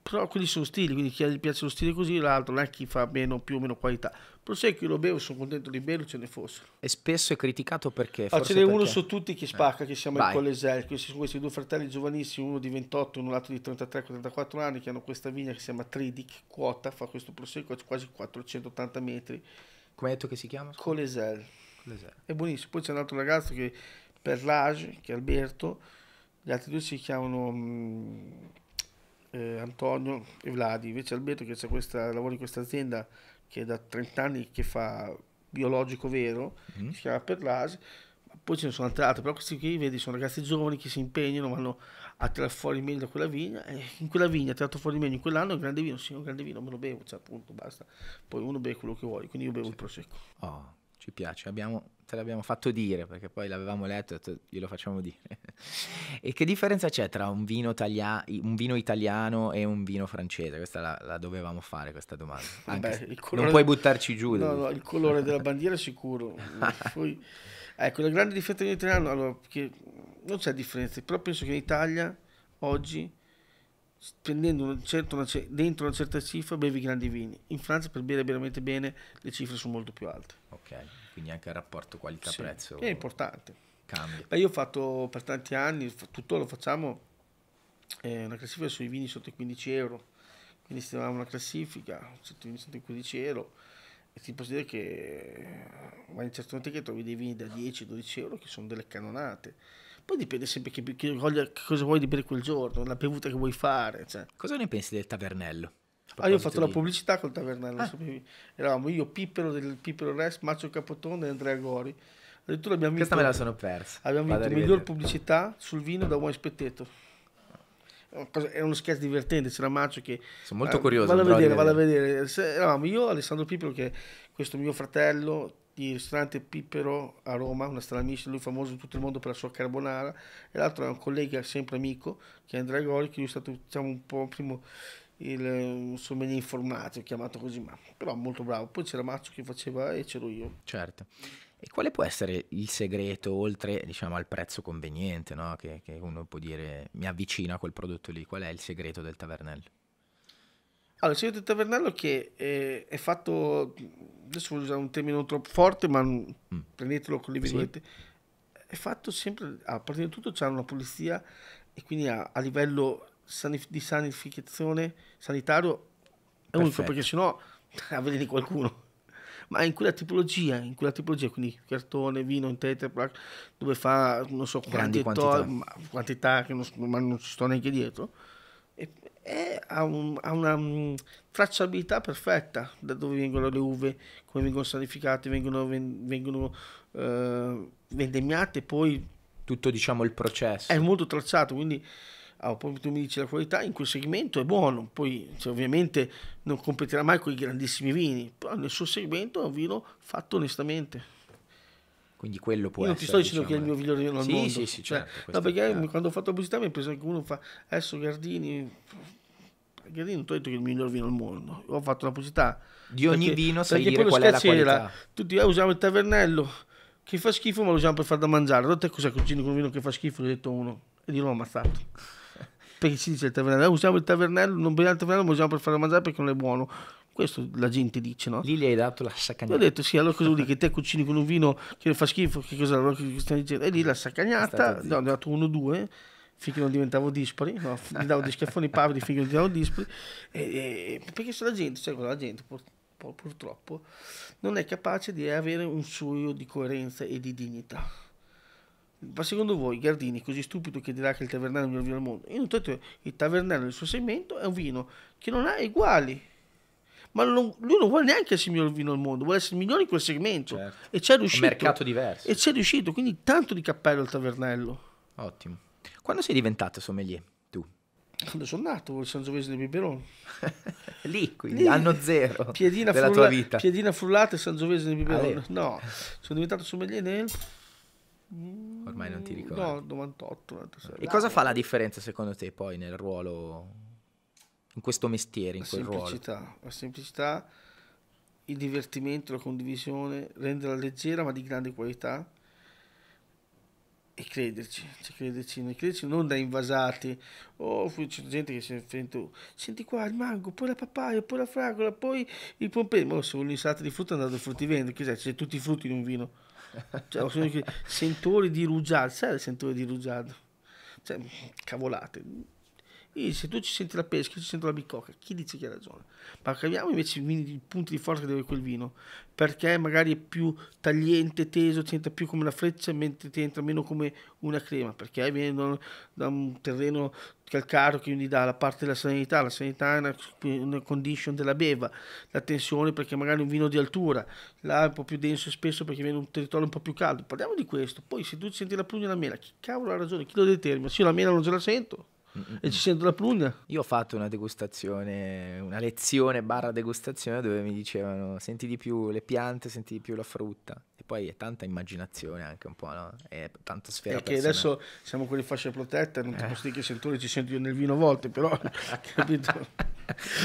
però quelli sono stili, quindi chi gli piace lo stile così, l'altro non è chi fa meno, più o meno qualità. Prosecco io lo bevo, sono contento di berlo, ce ne fossero. E spesso è criticato perché? Ah, ce n'è uno su tutti che eh. spacca, eh. che siamo Vai. in questi questi due fratelli giovanissimi, uno di 28 e un altro di 33-34 anni, che hanno questa vigna che si chiama Tridic, quota, fa questo prosecco a quasi 480 metri. Come hai detto che si chiama? Colesel. È buonissimo. Poi c'è un altro ragazzo che, per l'Age, che è Alberto, gli altri due si chiamano... Mh, mm, eh, Antonio e Vladi, invece Alberto che questa, lavora in questa azienda che è da 30 anni che fa biologico vero, mm. si chiama Perlasi, poi ce ne sono altre altre, però questi qui vedi sono ragazzi giovani che si impegnano, vanno a tirare fuori il meglio da quella vigna, e in quella vigna ha tirato fuori il meglio in quell'anno, è un grande vino, sì, è un grande vino, me lo bevo, cioè appunto, basta, poi uno beve quello che vuole, quindi io bevo il prosecco. Oh, ci piace, abbiamo te l'abbiamo fatto dire perché poi l'avevamo letto e detto, glielo facciamo dire. e che differenza c'è tra un vino, taglia- un vino, italiano e un vino francese? Questa la, la dovevamo fare questa domanda. Beh, colore... Non puoi buttarci giù. No, no, il colore della bandiera è sicuro. Poi, ecco, la grande differenza in italiano, allora, non c'è differenza, però penso che in Italia oggi spendendo una certa, una, dentro una certa cifra bevi grandi vini. In Francia per bere veramente bene le cifre sono molto più alte. Okay quindi anche il rapporto qualità-prezzo. Sì, è importante. Cambia. Beh, io ho fatto per tanti anni, tutto lo facciamo, eh, una classifica sui vini sotto i 15 euro, quindi stimavamo una classifica sotto i vini sotto i 15 euro e ti posso dire che vai in certe notte che trovi dei vini da 10-12 euro che sono delle cannonate. Poi dipende sempre che, che, voglia, che cosa vuoi di bere quel giorno, la bevuta che vuoi fare. Cioè. Cosa ne pensi del tavernello? Ah, io ho fatto lì. la pubblicità col Tavernello. Ah. Eravamo io, Pippero del Pippero Rest, Macio Capotone e Andrea Gori. Addirittura abbiamo Questa vinto, me la sono persa. Abbiamo Vado vinto miglior pubblicità sul vino da Wine Spettetto. Era uno scherzo divertente, c'era Macio che... Sono molto eh, curioso. Vado a vedere, vado a vedere. eravamo io, Alessandro Pippero, che è questo mio fratello, di ristorante Pippero a Roma, una strana amica, lui famoso in tutto il mondo per la sua carbonara, e l'altro è un collega sempre amico, che è Andrea Gori, che lui è stato diciamo, un po' primo il suo menu informatico, chiamato così, ma però molto bravo. Poi c'era Mazzo che faceva e c'ero io. Certo. E quale può essere il segreto, oltre diciamo, al prezzo conveniente, no? che, che, uno può dire mi avvicina a quel prodotto lì? Qual è il segreto del tavernello? Allora, il segreto del tavernello è che è, eh, è fatto, adesso voglio usare un termine non troppo forte, ma mm. prendetelo con le virgolette, sì. è fatto sempre, a ah, partire da tutto c'è una pulizia e quindi a, a livello sanif- di sanificazione sanitario è unico perché sennò avveleni qualcuno. Ma in quella tipologia, in quella tipologia, quindi cartone, vino, in tetrapack, dove fa non so quanti quantità. quantità che non, ma non ci sto neanche dietro, e, e ha, un, ha, una um, tracciabilità perfetta da dove vengono le uve, come vengono sanificate, vengono, vengono uh, vendemmiate, poi tutto diciamo il processo. È molto tracciato, quindi oh, tu mi dici la qualità in quel segmento è buono, poi cioè, ovviamente non competerà mai con i grandissimi vini, però nel suo segmento è un vino fatto onestamente. Quindi quello può Io non ti sto dicendo diciamo, che è il mio vino al sì, mondo. Sì, sì, cioè, certo, cioè, no, perché quando ho fatto pubblicità mi ha preso anche uno fa adesso Gardini Gardini non ti ho detto che è il miglior vino al mondo. Ho fatto la pubblicità di ogni perché, vino sai dire qual è la qualità. tutti eh, usiamo il tavernello che fa schifo, ma lo usiamo per far da mangiare. Allora te cosa cucini con un vino che fa schifo? Gli ho detto uno e di l'ho ammazzato perché si dice il tavernello, eh, usiamo il tavernello, non prendiamo il tavernello, ma usiamo per farlo mangiare perché non è buono. Questo la gente dice, no? Lì le hai dato la saccagnata. ho detto, sì, allora cosa vuol dire che te cucini con un vino che fa schifo, che cosa allora, che stanno dicendo? E lì la saccagnata, ne ho dato uno, o due, finché non diventavo dispari, no, gli davo dei schiaffoni pavidi finché non diventavo dispari, e, e, perché se la gente, cioè la gente pur, pur, purtroppo non è capace di avere un suo di coerenza e di dignità. Ma secondo voi Gardini è così stupido che dirà che il Tavernello è il miglior vino al mondo? Io non ho detto il Tavernello, il suo segmento, è un vino che non ha uguali. Ma non, lui non vuole neanche essere il miglior vino al mondo, vuole essere il migliore in quel segmento. Certo. E c'è riuscito. Un mercato diverso. E c'è riuscito, quindi tanto di cappello al Tavernello. Ottimo. Quando sei diventato sommelier? Tu? Quando sono nato, il Sangiovese del Biberon. Lì, quindi, Lì. anno zero piedina della frulla- tua vita. Piedina frullata e Sangiovese del ah, Biberon. no, sono diventato sommelier nel... Ormai non ti mm, ricordo. No, 98, 97. E cosa fa la differenza secondo te poi nel ruolo, in questo mestiere, in la quel semplicità, ruolo? La semplicità, il divertimento, la condivisione, renderla leggera ma di grande qualità e crederci, cioè crederci, noi crederci non da invasati. Oh, c'è gente che si è sentito, senti qua il mango, poi la papaya, poi la fragola, poi il se sono l'insalata di frutta andando al fruttivendolo, che c'è tutti i frutti in un vino cioè, sentore di rugiado, sai il sentore di rugiado? Cioè, cavolate. E se tu ci senti la pesca, io ci sento la bicocca, chi dice che ha ragione? Ma capiamo invece i punti di forza che deve quel vino, perché magari è più tagliente, teso, ti entra più come una freccia, mentre ti entra meno come una crema, perché eh, viene da un terreno calcaro che gli dà la parte della sanità, la sanità è una, una condition della beva, la tensione perché magari è un vino di altura, là è un po' più denso e spesso perché viene in un territorio un po' più caldo, parliamo di questo, poi se tu senti la prugna e la mela, chi cavolo ha ragione, chi lo determina? Se io la mela non ce la sento, Mm-hmm. E ci sento la prugna. Io ho fatto una degustazione, una lezione barra degustazione dove mi dicevano senti di più le piante, senti di più la frutta. E poi è tanta immaginazione anche un po', no? È tanta sfera. Perché adesso siamo quelli fasce protette, non ti eh. posso dire che sentore ci sento io nel vino a volte, però capito?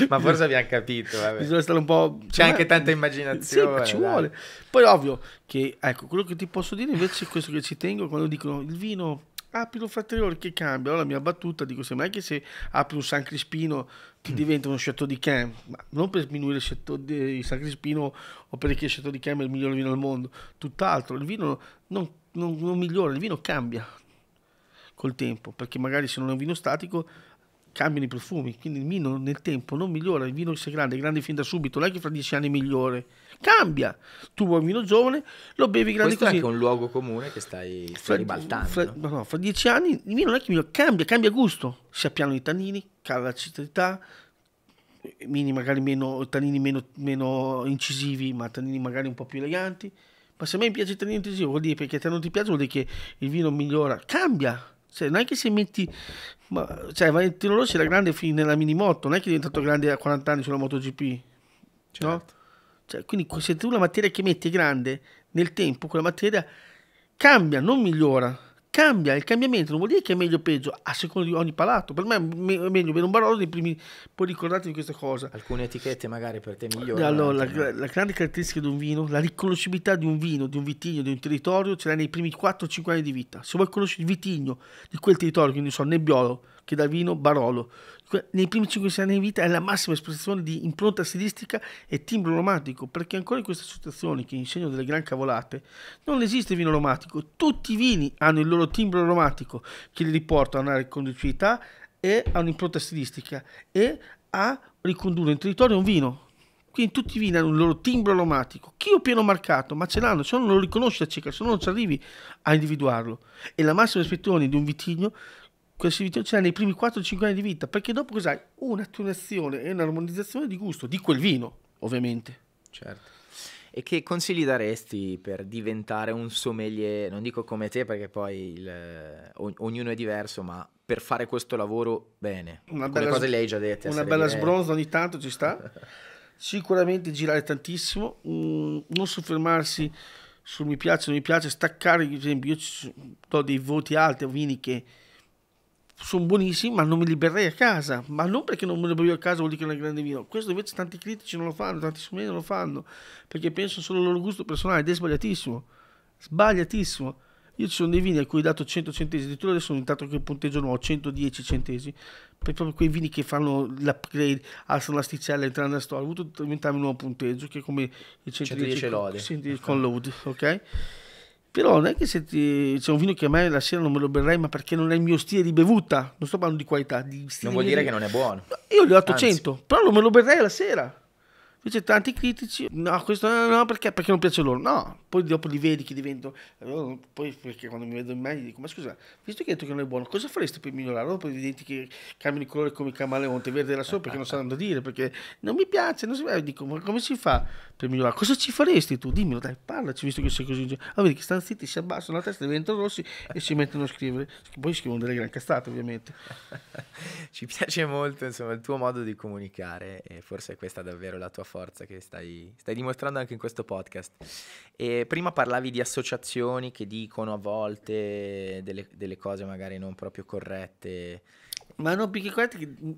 ma forse abbiamo capito. Vabbè. Bisogna stare un po'. C'è anche tanta immaginazione. Sì, ci vuole. Poi, ovvio che ecco quello che ti posso dire invece, è questo che ci tengo quando dicono il vino apri lo fratteriore che cambia. Allora la mia battuta dico sempre, non che se apri un San Crispino ti mm. diventa uno Chateau di Cam, ma non per sminuire il, il, San Crispino o perché il Chateau di Cam è il migliore vino al mondo, tutt'altro, il vino non, non, non migliora, il vino cambia col tempo, perché magari se non è un vino statico cambiano i profumi, quindi il vino nel tempo non migliora, il vino che si grande, grande fin da subito, non è che fra dieci anni migliore, cambia, tu vuoi un vino giovane, lo bevi grande Questo così. Questo è anche un luogo comune che stai, stai fra, ribaltando. Fra, no? No, fra, dieci anni il vino non è che migliora, cambia, cambia gusto, si appiano i tannini, cala l'acidità, mini magari meno, tannini meno, meno incisivi, ma tannini magari un po' più eleganti, ma se a me piace il tannino incisivo vuol dire perché a te non ti piace vuol dire che il vino migliora, cambia cioè, non è che se metti. Ma, cioè, Valentino Rossi era grande fin nella moto, non è che è diventato grande a 40 anni sulla MotoGP. Certo. No? Cioè, quindi se tu la materia che metti è grande, nel tempo quella materia cambia, non migliora cambia, il cambiamento non vuol dire che è meglio o peggio, a seconda di ogni palato. Per me è meglio bere un Barolo dei primi, poi ricordatevi questa cosa. Alcune etichette magari per te migliori. Eh, allora, la, la, la, grande caratteristica di un vino, la riconoscibilità di un vino, di un vitigno, di un territorio, ce l'hai nei primi 4-5 anni di vita. Se vuoi conoscere il vitigno di quel territorio, quindi so, Nebbiolo, che da Vino Barolo. Nei primi 5-6 anni di vita è la massima espressione di impronta stilistica e timbro aromatico, perché ancora in queste situazioni, che insegno delle gran cavolate, non esiste vino aromatico. Tutti i vini hanno il loro timbro aromatico che li riporta a una riconducibilità e a un'impronta stilistica e a ricondurre in territorio un vino. Quindi tutti i vini hanno il loro timbro aromatico, chi ho pieno marcato, ma ce l'hanno, se no non lo riconosci da cieca, se no non ci arrivi a individuarlo. E la massima espressione di un vitigno questi vincitori nei primi 4-5 anni di vita, perché dopo cos'hai? Un'attenuazione e un'armonizzazione di gusto di quel vino, ovviamente. Certo. E che consigli daresti per diventare un sommelier, non dico come te perché poi il, ognuno è diverso, ma per fare questo lavoro bene? Una Quelle cose le hai già dette. Una bella sbronza ogni tanto ci sta. Sicuramente girare tantissimo, mm, non soffermarsi sul mi piace, non mi piace, staccare, per esempio, io do dei voti alti a vini che sono buonissimi, ma non me li berrei a casa. Ma non perché non me li bevo a casa vuol dire che è un grande vino. Questo invece tanti critici non lo fanno, tanti sommelier non lo fanno, perché pensano solo al loro gusto personale ed è sbagliatissimo. Sbagliatissimo. Io ci sono dei vini a cui ho dato 100 centesimi, addirittura adesso ho inventato che punteggio nuovo 110 centesimi, per proprio quei vini che fanno l'upgrade, alzano l'asticella, entrano nella storia, ho dovuto inventarmi un nuovo punteggio che è come il 110, 110 lode. 110 con load, ok? Però non è che se ti, c'è un vino che a me la sera non me lo berrei, ma perché non è il mio stile di bevuta, non sto parlando di qualità, di Non vuol dire di... che non è buono. Io gli ho dato 100 però non me lo berrei la sera. Invece tanti critici, no, questo no, perché? Perché non piace loro. No, poi dopo li vedi che diventano. Allora, oh, poi perché quando mi vedo in mano dico, ma scusa, visto che hai detto che non è buono, cosa faresti per migliorare? Dopo vedi che cambiano di colore come il camaleonte, verde da sopra, perché non sanno da dire, perché non mi piace, non si eh, Dico, ma come si fa per migliorare? Cosa ci faresti tu? Dimmelo, dai, parlaci, visto che sei così. Ah, vedi che stanno zitti, si abbassano la testa, diventano rossi e si mettono a scrivere. Poi scrivono delle gran castate, ovviamente. ci piace molto, insomma, il tuo modo di comunicare e forse questa è davvero la tua forza che stai, stai dimostrando anche in questo podcast. E prima parlavi di associazioni che dicono a volte delle, delle cose magari non proprio corrette. Ma non più corrette che... Mm,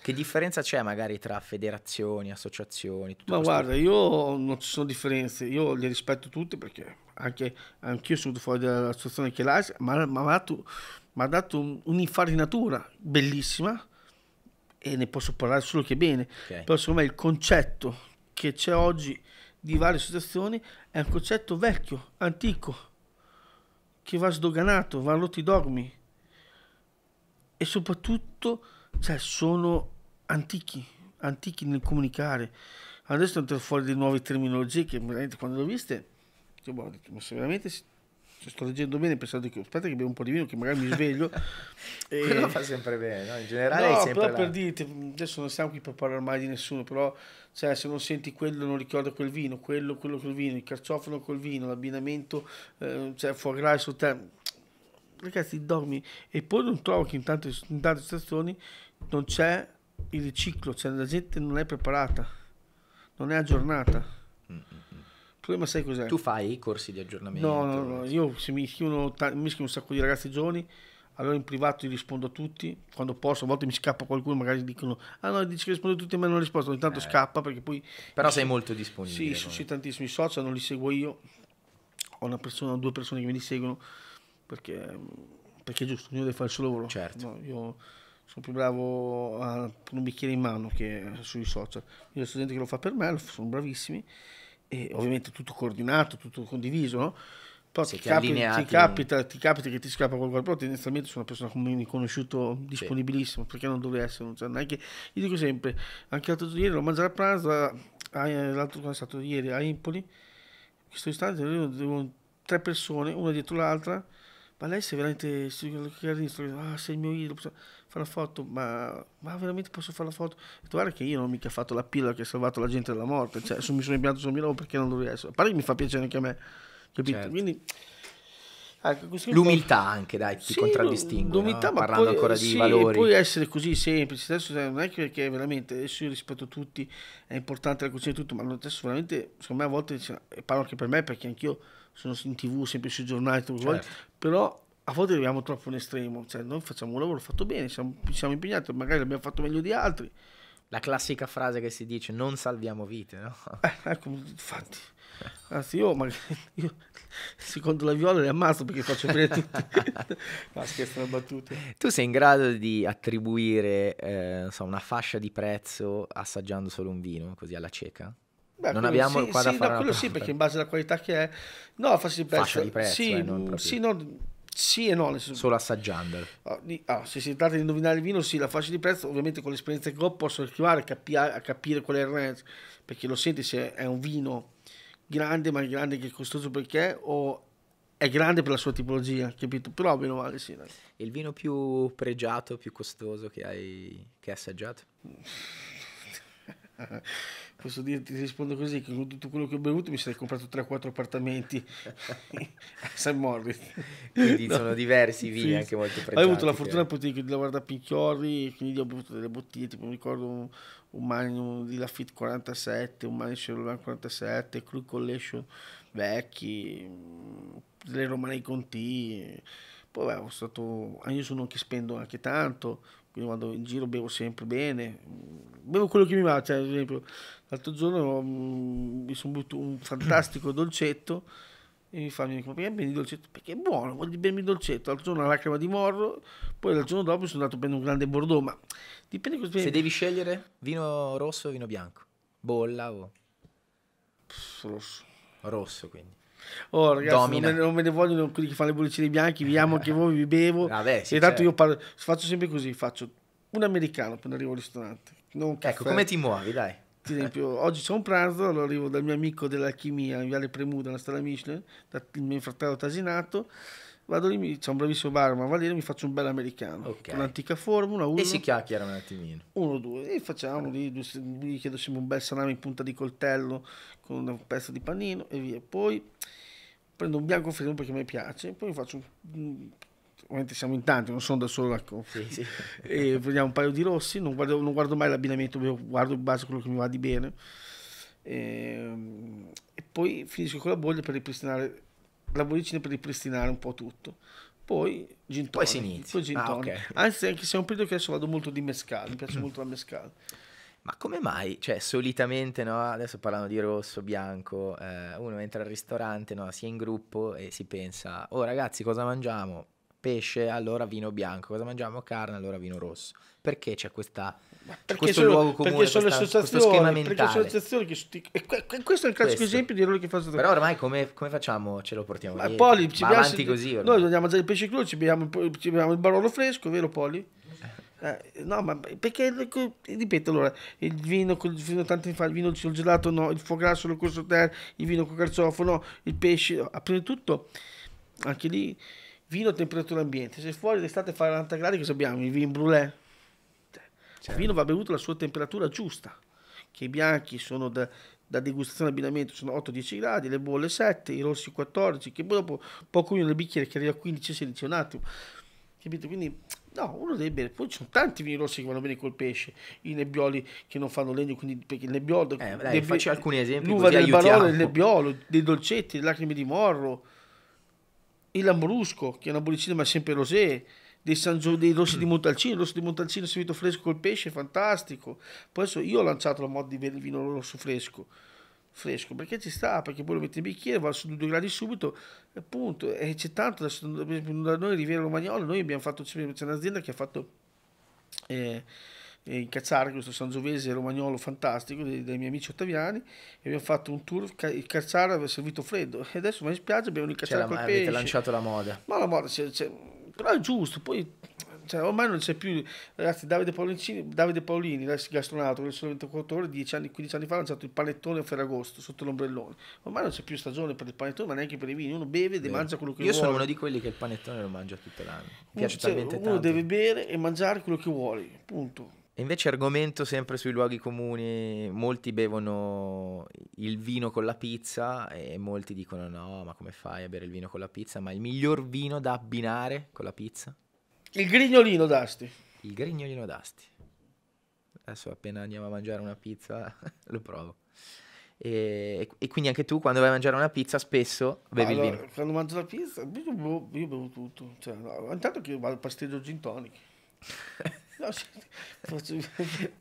che differenza c'è magari tra federazioni, associazioni? Ma guarda, tipo? io non ci sono differenze, io le rispetto tutte perché anche anch'io sono fuori dall'associazione che l'AS, ma mi ha dato, dato un'infarinatura bellissima e ne posso parlare solo che bene, okay. però secondo me il concetto che c'è oggi di varie situazioni è un concetto vecchio, antico, che va sdoganato, va i dogmi e soprattutto cioè, sono antichi, antichi nel comunicare. Adesso sono fuori di nuove terminologie che veramente quando le ho viste, cioè, boh, veramente cioè, sto leggendo bene pensando che aspetta che bevo un po' di vino che magari mi sveglio e... quello fa sempre bene no? in generale no, però là. per dirti adesso non stiamo qui per parlare mai di nessuno però cioè, se non senti quello non ricorda quel vino quello quello col vino il carciofano col vino l'abbinamento eh, cioè foie gras sul tempo ragazzi dormi e poi non trovo che in tante, in tante situazioni non c'è il riciclo cioè la gente non è preparata non è aggiornata Mm-mm problema sai cos'è? Tu fai i corsi di aggiornamento? No, no, no, io se mi scrivono, mi scrivono un sacco di ragazzi giovani, allora in privato io rispondo a tutti, quando posso, a volte mi scappa qualcuno, magari dicono, ah no, dici che rispondo a tutti, ma non rispondo, ogni tanto eh. scappa perché poi... Però sei molto disponibile. Sì, sono tantissimi social, non li seguo io, ho una persona, due persone che mi seguono, perché, perché è giusto, ognuno deve fare il suo lavoro. Certo. No, io sono più bravo con un bicchiere in mano che sui social. Io ho studenti che lo fa per me, sono bravissimi e ovviamente tutto coordinato, tutto condiviso, no? Poi ti, capi, ti, capita, ti, capita, che ti scappa qualcosa, però tendenzialmente sono una persona come mi conosciuto disponibilissimo, sì. perché non dovrei essere, non c'è neanche, io dico sempre, anche l'altro ieri l'ho mangiato a pranzo, l'altro quando è stato ieri a Impoli, in questo istante avevo tre persone, una dietro l'altra, ma lei se veramente, ah, sei il mio idolo, fare la foto, ma, ma, veramente posso fare la foto? E detto, guarda che io non ho mica fatto la pillola che ha salvato la gente dalla morte, cioè, se mi sono impiantato mio lavoro perché non dovrei essere, a parte che mi fa piacere anche a me, capito? Certo. Quindi, ecco, l'umiltà po'... anche, dai, ti sì, contraddistingue, l'umiltà, no? ma parlando poi, ancora di sì, valori. E poi essere così semplice, adesso non è che perché veramente, adesso io rispetto tutti, è importante la cucina e tutto, ma adesso veramente, secondo me a volte, cioè, e parlo anche per me perché anch'io sono in tv, sempre sui giornali, tutto certo. Vuoi, però a volte arriviamo troppo in estremo, cioè noi facciamo un lavoro fatto bene, siamo, siamo impegnati, magari l'abbiamo fatto meglio di altri. La classica frase che si dice, non salviamo vite, no? Eh, ecco, infatti. Anzi, io, magari, io secondo la viola le ammazzo perché faccio bene tutti. no, scherzo, una battuta. Tu sei in grado di attribuire eh, so, una fascia di prezzo assaggiando solo un vino, così alla cieca? Beh, non abbiamo sì, qua sì, da fare no, quello sì, perché in base alla qualità che è... No, fascia di prezzo. Fascia di prezzo, sì, eh, non proprio... sì, no, sì e no. Solo assaggiando. Ah, ah, se si tratta di indovinare il vino, sì, la fascia di prezzo, ovviamente con l'esperienza che ho posso arrivare a, capi- a capire qual è il range, perché lo senti se è un vino grande, ma è grande che è costoso perché, o è grande per la sua tipologia, capito? Però meno male sì. Dai. Il vino più pregiato, più costoso che hai, che hai assaggiato? posso dirti, ti rispondo così, che con tutto quello che ho bevuto mi sarei comprato 3-4 appartamenti a San Moritz. Quindi no. sono diversi i vini sì. anche molto pregiati. Ho avuto la fortuna cioè. di lavorare da Pinchiorri, quindi ho bevuto delle bottiglie, tipo mi ricordo un, un Magnum di Lafitte 47, un Magnum Cherolet 47, Cru Collection vecchi, delle mm, Romane Conti. Poi beh, stato, io sono che spendo anche tanto, quindi vado in giro, bevo sempre bene, bevo quello che mi va, cioè, ad esempio l'altro giorno mh, mm, mi sono bevuto un fantastico dolcetto e mi fa, mi dico, perché bevi il dolcetto? Perché è buono, voglio bermi il dolcetto, l'altro giorno una lacrima di morro, poi l'altro giorno dopo sono andato a prendere un grande Bordeaux, ma dipende cosa Se devi scegliere vino rosso o vino bianco, bolla o... Pff, rosso. Rosso quindi. Oh, ragazzi, non, non me, ne vogliono quelli che fanno le bollicine bianche. Vi amo anche voi, vi bevo. Vabbè, ah, sì, e tanto certo. io parlo, faccio sempre così: faccio un americano quando arrivo al ristorante. Non ecco, come ti muovi, dai? Ad esempio, oggi c'è un pranzo, allora arrivo dal mio amico dell'alchimia in Viale Premuda, nella strada Michelin, dal mio fratello Tasinato Vado lì, mi dice, un bravissimo barman, vado lì e mi faccio un bel americano. Okay. Un'antica formula, uno. E si chiacchiera un attimino. Uno, due, e facciamo lì, due, gli chiedo sempre un bel salame in punta di coltello con un pezzo di panino e via. Poi prendo un bianco fermo perché mi piace, poi faccio ovviamente siamo in tanti, non sono da solo a sì, sì. e prendiamo un paio di rossi, non guardo, non guardo mai l'abbinamento, guardo in base a quello che mi va di bene. E, ehm, e, poi finisco con la bolla per ripristinare la bollicina per ripristinare un po' tutto. Poi gin tonic. Poi si inizia. Poi gin ah, okay. Anzi, anche se è un periodo che adesso vado molto di mescal, mi piace mm. molto la mescal. Ma come mai? Cioè, solitamente, no? Adesso parlano di rosso, bianco, eh, uno entra al ristorante, no? Si è in gruppo e si pensa, oh ragazzi, cosa mangiamo? Pesce, allora vino bianco. Cosa mangiamo? Carne, allora vino rosso. Perché c'è questa cioè, perché sono, perché sono questa, le associazioni, perché sono associazioni che ti, e questo è il classico questo. esempio di errore che fa Però ormai come, come, facciamo? Ce lo portiamo Ma Poli, ci Ma avanti se, così. Ormai. Noi andiamo a mangiare il pesce crudo, ci beviamo, ci beviamo il barolo fresco, vero Poli? Eh, no, ma perché ripeto allora il vino con fino a tanti fa, il vino sul gelato no, il foie grasso lo corso terra, il vino con carzofono, il pesce, no. a prima di tutto anche lì vino a temperatura ambiente. Se fuori d'estate fa 40 gradi cosa abbiamo? Il vino brulè Certo. Il vino va bevuto alla sua temperatura giusta, che i bianchi sono da, da degustazione abbinamento sono 8-10 gradi, le bolle 7, i rossi 14, che poi dopo poco meno nel bicchiere che arriva a 15-16 un attimo. Capito? Quindi no, uno deve bere. Poi ci sono tanti vini rossi che vanno bene col pesce, i nebbioli che non fanno legno, quindi perché il nebbiolo... Eh, dai, nebbi- faccio alcuni esempi. L'uva del aiutiamo. barolo, il nebbiolo, dei dolcetti, le lacrime di morro, il lambrusco, che è una bollicina ma è sempre rosé dei, San Gio, mm. dei rossi di Montalcino, il rosso di Montalcino servito fresco col pesce, fantastico. Poi adesso io ho lanciato la moda di bere il vino rosso fresco, fresco, perché ci sta, perché poi lo metti in bicchiere, va su due gradi subito, e punto. E c'è tanto, adesso, da noi Riviera Romagnolo, noi abbiamo fatto, c'è un'azienda che ha fatto... Eh, eh in Cazzara, questo sangiovese romagnolo fantastico dei, dei, miei amici ottaviani, e abbiamo fatto un tour, il Cazzara aveva servito freddo e adesso ma in spiaggia abbiamo il Cazzara cioè, col la, pesce. lanciato la moda. Ma la moda, c'è, però è giusto, poi cioè, ormai non c'è più, ragazzi, Davide, Paolincini, Davide Paolini, adesso gastronato, che sono 24 ore, 10 anni, 15 anni fa ha lanciato il panettone a Ferragosto sotto l'ombrellone. Ormai non c'è più stagione per il panettone, ma neanche per i vini, uno beve e mangia quello che Io vuole. Io sono uno di quelli che il panettone lo mangia tutto l'anno. Mi piace cioè, talmente uno tanto. Uno deve bere e mangiare quello che vuole, punto. E invece argomento sempre sui luoghi comuni, molti bevono il vino con la pizza e molti dicono no, ma come fai a bere il vino con la pizza? Ma il miglior vino da abbinare con la pizza? Il grignolino d'asti. Il grignolino d'asti. Adesso appena andiamo a mangiare una pizza lo provo. E, e, quindi anche tu quando vai a mangiare una pizza spesso bevi allora, il vino. Quando mangio la pizza io bevo, io bevo tutto. Cioè, no, intanto che vado al pasticcio gin tonic.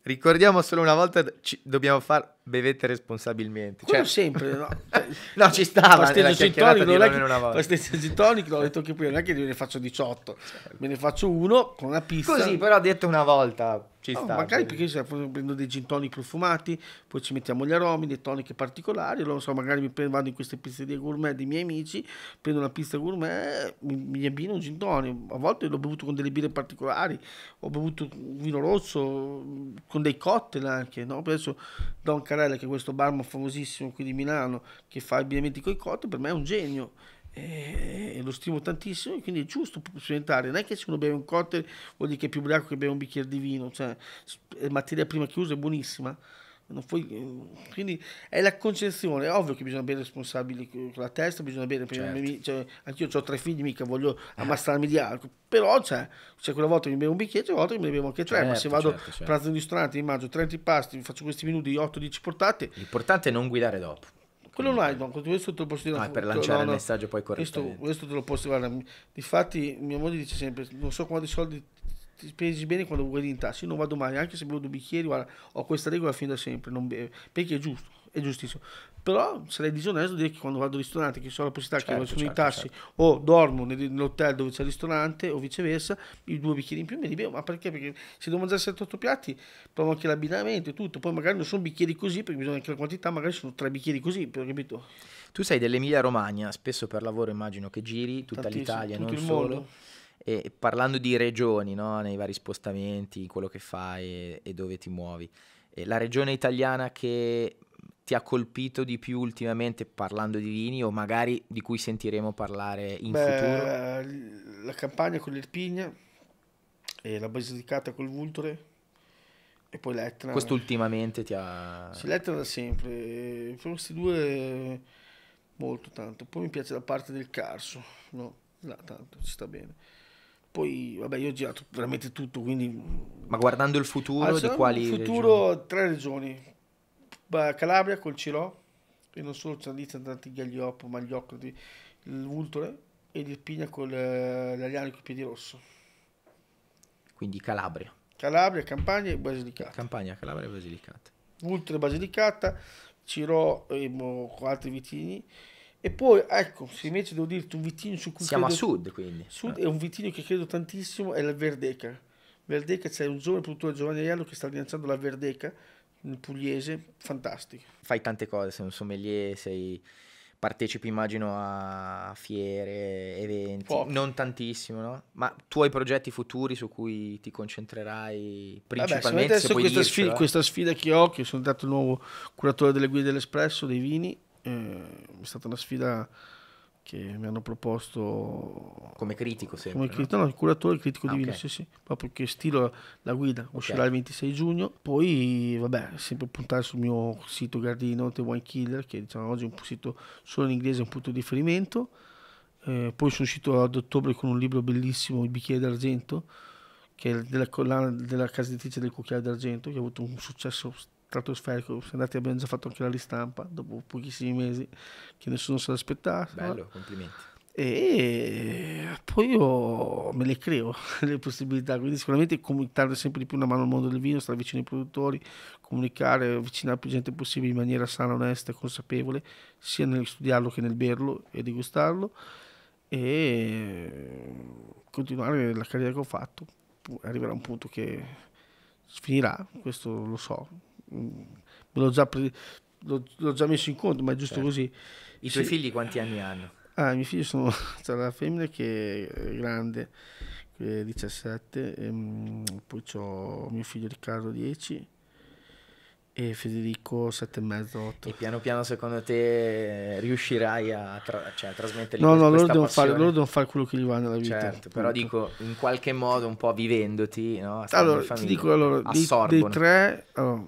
Ricordiamo solo una volta, dobbiamo fare bevette responsabilmente. Quello cioè sempre, no? Cioè, no, ci stava pasteggio gintonico, non Pasteggio gintonico, ho detto che poi non è che io ne faccio 18, me ne faccio uno con una pista. Così, però detto una volta, ci no, oh, sta, magari sì. perché se prendo dei gintoni profumati, poi ci mettiamo gli aromi, le toniche particolari, non so, magari mi prendo, vado in queste pizzerie gourmet dei miei amici, prendo una pizza gourmet, mi, mi abbino un gintoni, a volte l'ho bevuto con delle birre particolari, ho bevuto vino rosso, con dei cocktail anche, no? Adesso Don Carella, che è questo barman famosissimo qui di Milano, che fa abbinamenti con i cocktail, per me è un genio e lo stimo tantissimo, quindi è giusto sperimentare. Non è che se uno beve un cocktail vuol dire che è più ubriaco che beve un bicchiere di vino, cioè materia prima chiusa è buonissima. Puoi, eh, quindi è la concezione, è ovvio che bisogna bere responsabili con la testa, bisogna bere, certo. cioè, io ho tre figli, mica voglio eh. ammazzarmi di alcol, però c'è, cioè, cioè, quella volta che mi bevo un bicchiere, c'è volta che me bevo anche tre, certo, ma se certo, vado certo, certo. pranzo in ristorante, mi mangio 30 pasti, faccio questi minuti, 8-10 portate. L'importante è non guidare dopo. Quello non hai, no, questo te lo posso dire. Ah, per lanciare no, no, il messaggio poi corretto. Questo, questo, te lo posso dire. difatti mia moglie dice sempre, non so quanti soldi ti spesi bene quando vuoi in tasca. Io non vado mai, anche se bevo due bicchieri, guarda, ho questa regola fin da sempre, non bevo perché è giusto, è giustissimo però sarei disonesto dire che quando vado al ristorante che so la possibilità certo, che sono certo, i tassi certo. o dormo nell'hotel dove c'è il ristorante o viceversa i due bicchieri in più me li bevo ma perché? Perché se devo mangiare 7-8 piatti provo anche l'abbinamento e tutto poi magari non sono bicchieri così perché bisogna anche la quantità magari sono tre bicchieri così capito? Tu sei dell'Emilia Romagna spesso per lavoro immagino che giri tutta Tantissimo, l'Italia non solo e parlando di regioni no? nei vari spostamenti quello che fai e, dove ti muovi la regione italiana che ti ha colpito di più ultimamente parlando di vini o magari di cui sentiremo parlare in Beh, futuro? La campagna con l'Irpigna e la Basilicata col Vulture e poi l'Etna. Questo ultimamente ti ha... Sì, l'Etna da sempre. Fra eh, questi due molto tanto. Poi mi piace la parte del Carso, no, là tanto, ci sta bene. Poi, vabbè, io ho girato veramente tutto, quindi... Ma guardando il futuro, allora, di quali... Il futuro, regioni? tre regioni Calabria col Cilò e non solo Ciandizia, tanti Gagliopo, Magliocco, il Vultore e il Pigna con eh, l'Aliano con i piedi rosso. Quindi Calabria. Calabria, Campania e Basilicata. Campania, Calabria e Basilicata. Vultore Basilicata, Cirò e mo, con altri vitini. E poi, ecco, se invece devo dirti un vitino su cui Siamo credo, a sud, quindi. Sud eh. è un vitino che credo tantissimo, è la Verdeca. Verdeca c'è un giovane produttore Giovanni Aiello che sta rilanciando la Verdeca, pugliese fantastico. Fai tante cose, sei un sommelier, sei partecipi immagino a fiere, eventi, Pochi. non tantissimo, no? Ma tu hai progetti futuri su cui ti concentrerai principalmente? Vabbè, adesso questa, dircelo, sfida, eh? questa, sfida, che ho, che sono stato il nuovo curatore delle guide dell'Espresso, dei vini, eh, è stata una sfida che mi hanno proposto come critico sempre come critico, no? no il curatore il critico ah, di vino okay. sì sì proprio che stilo la guida uscirà okay. il 26 giugno poi vabbè sempre puntare sul mio sito Gardino The One Killer che diciamo oggi è un sito solo in inglese è un punto di riferimento eh, poi sono uscito ad ottobre con un libro bellissimo Il bicchiere d'argento che è della, della casa editrice del cucchiaio d'argento che ha avuto un successo stratosferico. Siamo andati, abbiamo già fatto anche la ristampa dopo pochissimi mesi che nessuno se l'aspettava. Bello, complimenti. E poi io me le creo le possibilità, quindi sicuramente comunicare sempre di più una mano al mondo del vino, stare vicino ai produttori, comunicare, avvicinare più gente possibile in maniera sana, onesta e consapevole, sia nel studiarlo che nel berlo e degustarlo e continuare la carriera che ho fatto. Arriverà un punto che finirà, questo lo so, Mm. l'ho già, pre- l'ho, l'ho già messo in conto, ma è giusto certo. così. I tuoi sì. figli quanti anni hanno? Ah, i miei figli sono, c'è la femmina che è grande, che è 17, e, ehm, poi ho mio figlio Riccardo 10 e Federico 7,5 8 e piano piano secondo te riuscirai a, tra- cioè, a trasmettere no no loro devono, fare, loro devono, fare, quello che gli va nella vita certo, però dico in qualche modo un po' vivendoti no? allora famiglia, ti dico allora, dei, dei, tre allora,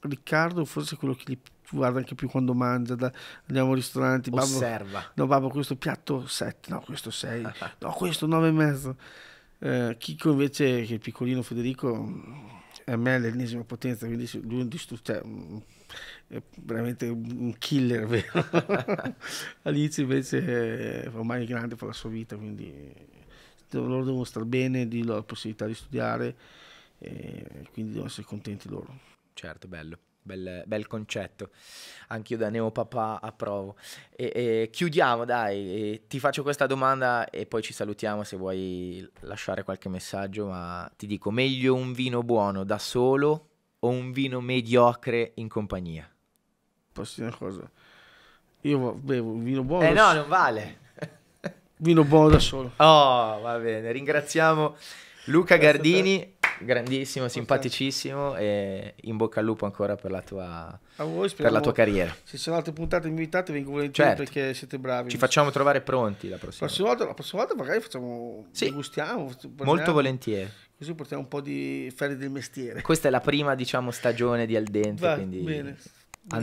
Riccardo forse quello che gli guarda anche più quando mangia, da, andiamo al ristorante, osserva. Babbo, no babbo questo piatto 7, no questo 6, no questo 9 e mezzo. Eh, Chico invece, che è piccolino Federico, a me è l'ennesima potenza, quindi lui cioè, mm, è veramente un killer, vero? Alice invece è eh, ormai grande per la sua vita, quindi loro devono star bene, di loro la possibilità di studiare, eh, quindi devono essere contenti loro certo, bello. Bel, bel, concetto. Anch'io da neopapà approvo. E, e, chiudiamo, dai, e ti faccio questa domanda e poi ci salutiamo se vuoi lasciare qualche messaggio, ma ti dico, meglio un vino buono da solo o un vino mediocre in compagnia? Posso dire una cosa? Io bevo un vino buono. Eh no, non vale. vino buono da solo. Oh, va bene, ringraziamo Luca Grazie Gardini grandissimo, simpaticissimo e in bocca al lupo ancora per la tua, voi, per la tua carriera. Se ci sono altre puntate invitate vengo volentieri certo. perché siete bravi. Ci facciamo trovare pronti la prossima, prossima volta. La prossima volta magari facciamo, sì. gustiamo. Molto volentieri. Così portiamo un po' di ferri del mestiere. Questa è la prima, diciamo, stagione di Al Dente, Va, quindi... Bene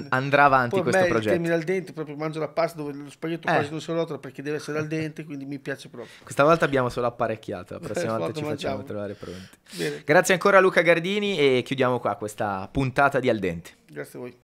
andrà avanti Poi questo me, progetto. Poi al dente, proprio mangio la pasta dove lo spaghetto eh. quasi non si rotola perché deve essere al dente, quindi mi piace proprio. Questa volta abbiamo solo apparecchiato, la prossima volta ci mangiamo. facciamo trovare pronti. Bene. Grazie ancora Luca Gardini e chiudiamo qua questa puntata di Al dente. Grazie a voi.